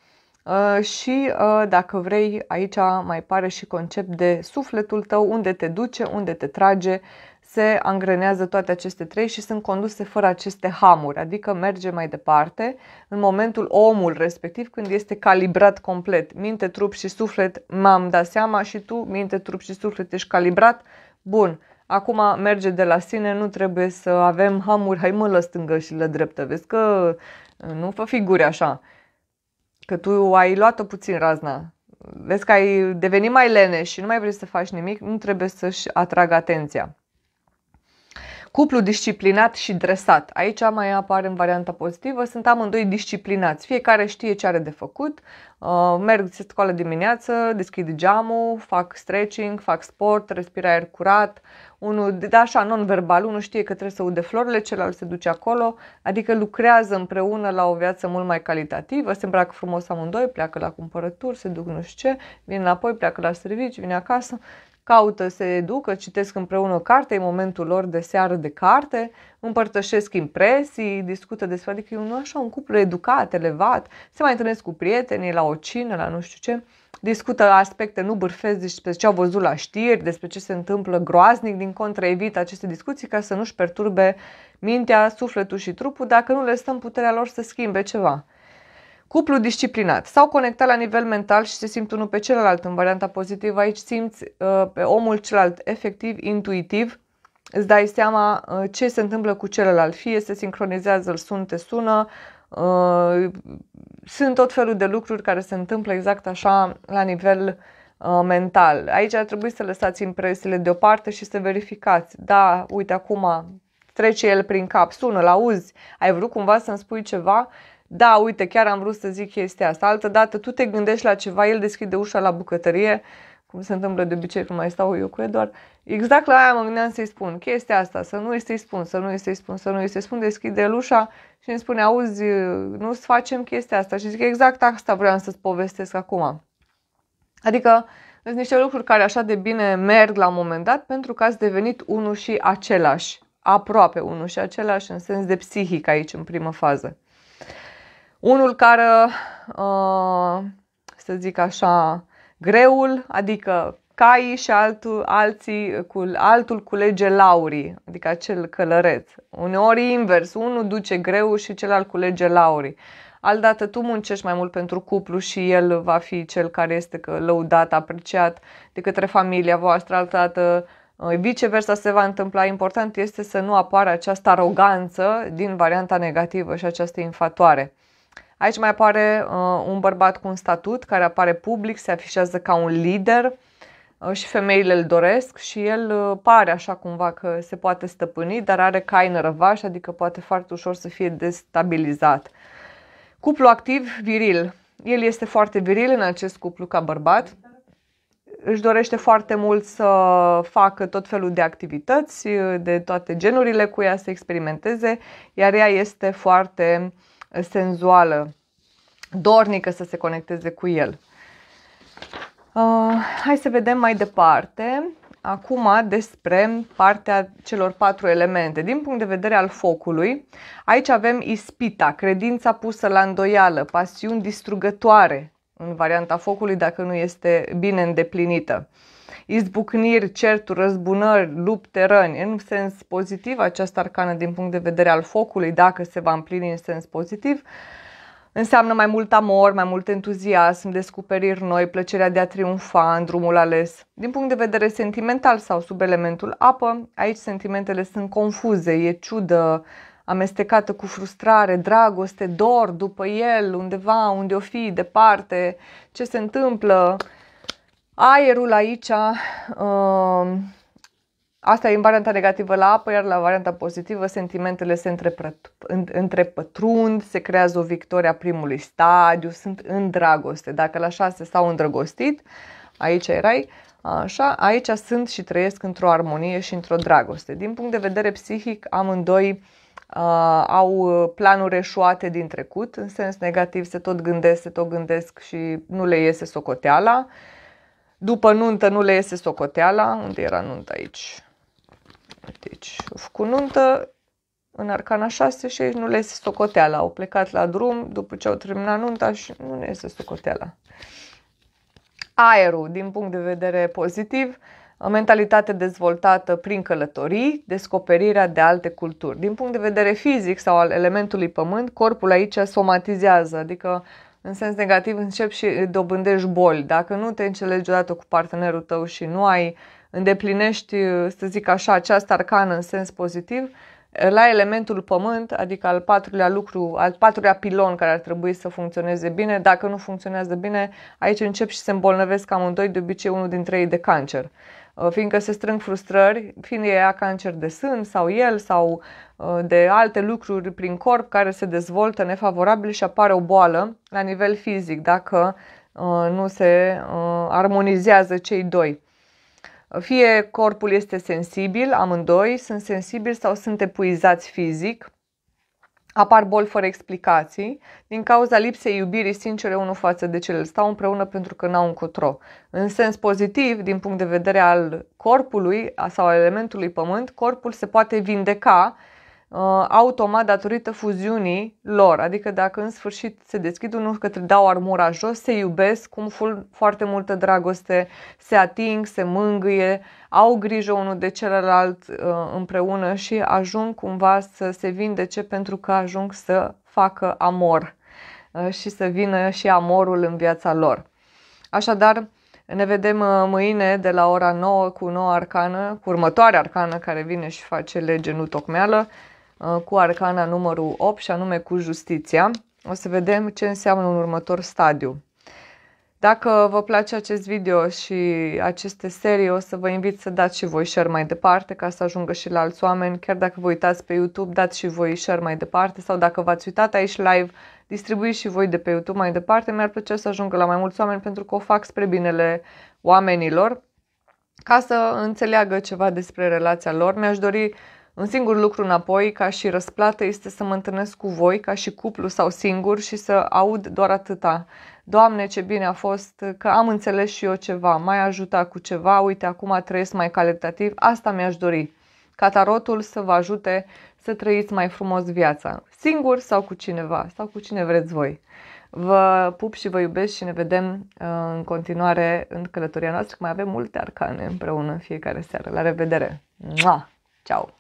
Uh, și uh, dacă vrei, aici mai pare și concept de sufletul tău, unde te duce, unde te trage, se angrenează toate aceste trei și sunt conduse fără aceste hamuri, adică merge mai departe în momentul omul respectiv când este calibrat complet. Minte, trup și suflet, m-am dat seama și tu, minte, trup și suflet, ești calibrat, bun, Acum merge de la sine, nu trebuie să avem hamuri, hai mă la stângă și la dreptă, vezi că nu fă figuri așa că tu ai luat-o puțin razna, vezi că ai devenit mai lene și nu mai vrei să faci nimic, nu trebuie să-și atragă atenția. Cuplu disciplinat și dresat. Aici mai apare în varianta pozitivă. Sunt amândoi disciplinați. Fiecare știe ce are de făcut. Uh, merg se scoală dimineață, deschid geamul, fac stretching, fac sport, respir aer curat. Unul, de da, așa, non-verbal, unul știe că trebuie să ude florile, celălalt se duce acolo. Adică lucrează împreună la o viață mult mai calitativă. Se îmbracă frumos amândoi, pleacă la cumpărături, se duc nu știu ce, vin înapoi, pleacă la servici, vine acasă caută, se educă, citesc împreună carte, e momentul lor de seară de carte, împărtășesc impresii, discută despre, adică e un, așa un cuplu educat, elevat, se mai întâlnesc cu prietenii la o cină, la nu știu ce, discută aspecte, nu bârfesc despre ce au văzut la știri, despre ce se întâmplă groaznic, din contră evită aceste discuții ca să nu-și perturbe mintea, sufletul și trupul dacă nu le stăm puterea lor să schimbe ceva. Cuplu disciplinat. sau conectat la nivel mental și se simt unul pe celălalt. În varianta pozitivă aici simți uh, pe omul celălalt efectiv, intuitiv, îți dai seama uh, ce se întâmplă cu celălalt. Fie se sincronizează, îl sunte, sună, uh, sunt tot felul de lucruri care se întâmplă exact așa la nivel uh, mental. Aici ar trebui să lăsați impresiile deoparte și să verificați. Da, uite acum trece el prin cap, sună-l, auzi, ai vrut cumva să-mi spui ceva? da, uite, chiar am vrut să zic chestia asta. Altă dată tu te gândești la ceva, el deschide ușa la bucătărie, cum se întâmplă de obicei când mai stau eu cu Eduard. Exact la aia mă gândeam să-i spun chestia asta, să nu este spun, să nu este spun, să nu este spun, deschide ușa și îmi spune, auzi, nu facem chestia asta. Și zic, exact asta vreau să-ți povestesc acum. Adică, sunt niște lucruri care așa de bine merg la un moment dat pentru că ați devenit unul și același, aproape unul și același în sens de psihic aici în primă fază. Unul care, uh, să zic așa, greul, adică caii și altul, alții, cu, altul culege laurii, adică acel călăreț. Uneori invers, unul duce greu și celălalt culege laurii. Aldată tu muncești mai mult pentru cuplu și el va fi cel care este lăudat, apreciat de către familia voastră, altădată uh, viceversa se va întâmpla. Important este să nu apară această aroganță din varianta negativă și această infatoare. Aici mai apare uh, un bărbat cu un statut care apare public, se afișează ca un lider uh, și femeile îl doresc și el uh, pare așa cumva că se poate stăpâni, dar are cai nărăvași, adică poate foarte ușor să fie destabilizat. Cuplu activ, viril. El este foarte viril în acest cuplu ca bărbat. Își dorește foarte mult să facă tot felul de activități uh, de toate genurile cu ea, să experimenteze, iar ea este foarte uh, senzuală, dornică să se conecteze cu el. Uh, hai să vedem mai departe acum despre partea celor patru elemente. Din punct de vedere al focului, aici avem ispita, credința pusă la îndoială, pasiuni distrugătoare în varianta focului dacă nu este bine îndeplinită. Uh, izbucniri, certuri, răzbunări, lupte, răni. În sens pozitiv, această arcană din punct de vedere al focului, dacă se va împlini în sens pozitiv, Înseamnă mai mult amor, mai mult entuziasm, descoperiri noi, plăcerea de a triumfa în drumul ales. Din punct de vedere sentimental sau sub elementul apă, aici sentimentele sunt confuze, e ciudă, amestecată cu frustrare, dragoste, dor după el, undeva, unde o fi, departe, ce se întâmplă. Aerul aici, uh, asta e în varianta negativă la apă, iar la varianta pozitivă sentimentele se întrepătrund, se creează o victorie a primului stadiu, sunt în dragoste. Dacă la șase s-au îndrăgostit, aici erai, așa, aici sunt și trăiesc într-o armonie și într-o dragoste. Din punct de vedere psihic, amândoi uh, au planuri eșuate din trecut, în sens negativ, se tot gândesc, se tot gândesc și nu le iese socoteala. După nuntă nu le iese socoteala. Unde era nunta aici? Deci, cu nuntă în Arcana 6 și aici nu le iese socoteala. Au plecat la drum după ce au terminat nunta și nu le iese socoteala. Aerul, din punct de vedere pozitiv, o mentalitate dezvoltată prin călătorii, descoperirea de alte culturi. Din punct de vedere fizic sau al elementului pământ, corpul aici somatizează, adică în sens negativ începi și dobândești boli. Dacă nu te înțelegi odată cu partenerul tău și nu ai îndeplinești, să zic așa, această arcană în sens pozitiv, la elementul pământ, adică al patrulea lucru, al patrulea pilon care ar trebui să funcționeze bine, dacă nu funcționează bine, aici încep și se îmbolnăvesc amândoi, de obicei unul dintre ei de cancer. Uh, fiindcă se strâng frustrări, fiind ea cancer de sân sau el sau uh, de alte lucruri prin corp care se dezvoltă nefavorabil și apare o boală la nivel fizic dacă uh, nu se armonizează cei doi. Fie corpul este sensibil, amândoi sunt sensibili sau sunt epuizați fizic, apar boli fără explicații, din cauza lipsei iubirii sincere unul față de celălalt. Stau împreună pentru că n-au încotro. În sens pozitiv, din punct de vedere al corpului sau al elementului pământ, corpul se poate vindeca Uh, automat datorită fuziunii lor. Adică dacă în sfârșit se deschid unul către dau armura jos, se iubesc cu foarte multă dragoste, se ating, se mângâie, au grijă unul de celălalt uh, împreună și ajung cumva să se vindece pentru că ajung să facă amor uh, și să vină și amorul în viața lor. Așadar, ne vedem mâine de la ora 9 cu noua arcană, cu următoarea arcană care vine și face lege, nu tocmeală. Uh, cu arcana numărul 8 și anume cu justiția. O să vedem ce înseamnă un următor stadiu. Dacă vă place acest video și aceste serii, o să vă invit să dați și voi share mai departe ca să ajungă și la alți oameni. Chiar dacă vă uitați pe YouTube, dați și voi share mai departe sau dacă v-ați uitat aici live, distribuiți și voi de pe YouTube mai departe. Mi-ar plăcea să ajungă la mai mulți oameni pentru că o fac spre binele oamenilor ca să înțeleagă ceva despre relația lor. Mi-aș dori un singur lucru înapoi, ca și răsplată, este să mă întâlnesc cu voi, ca și cuplu sau singur, și să aud doar atâta. Doamne, ce bine a fost, că am înțeles și eu ceva, mai ajuta cu ceva, uite, acum trăiesc mai calitativ, asta mi-aș dori. Catarotul să vă ajute să trăiți mai frumos viața, singur sau cu cineva, sau cu cine vreți voi. Vă pup și vă iubesc și ne vedem uh, în continuare în călătoria noastră, că mai avem multe arcane împreună în fiecare seară. La revedere! Mua! Ciao!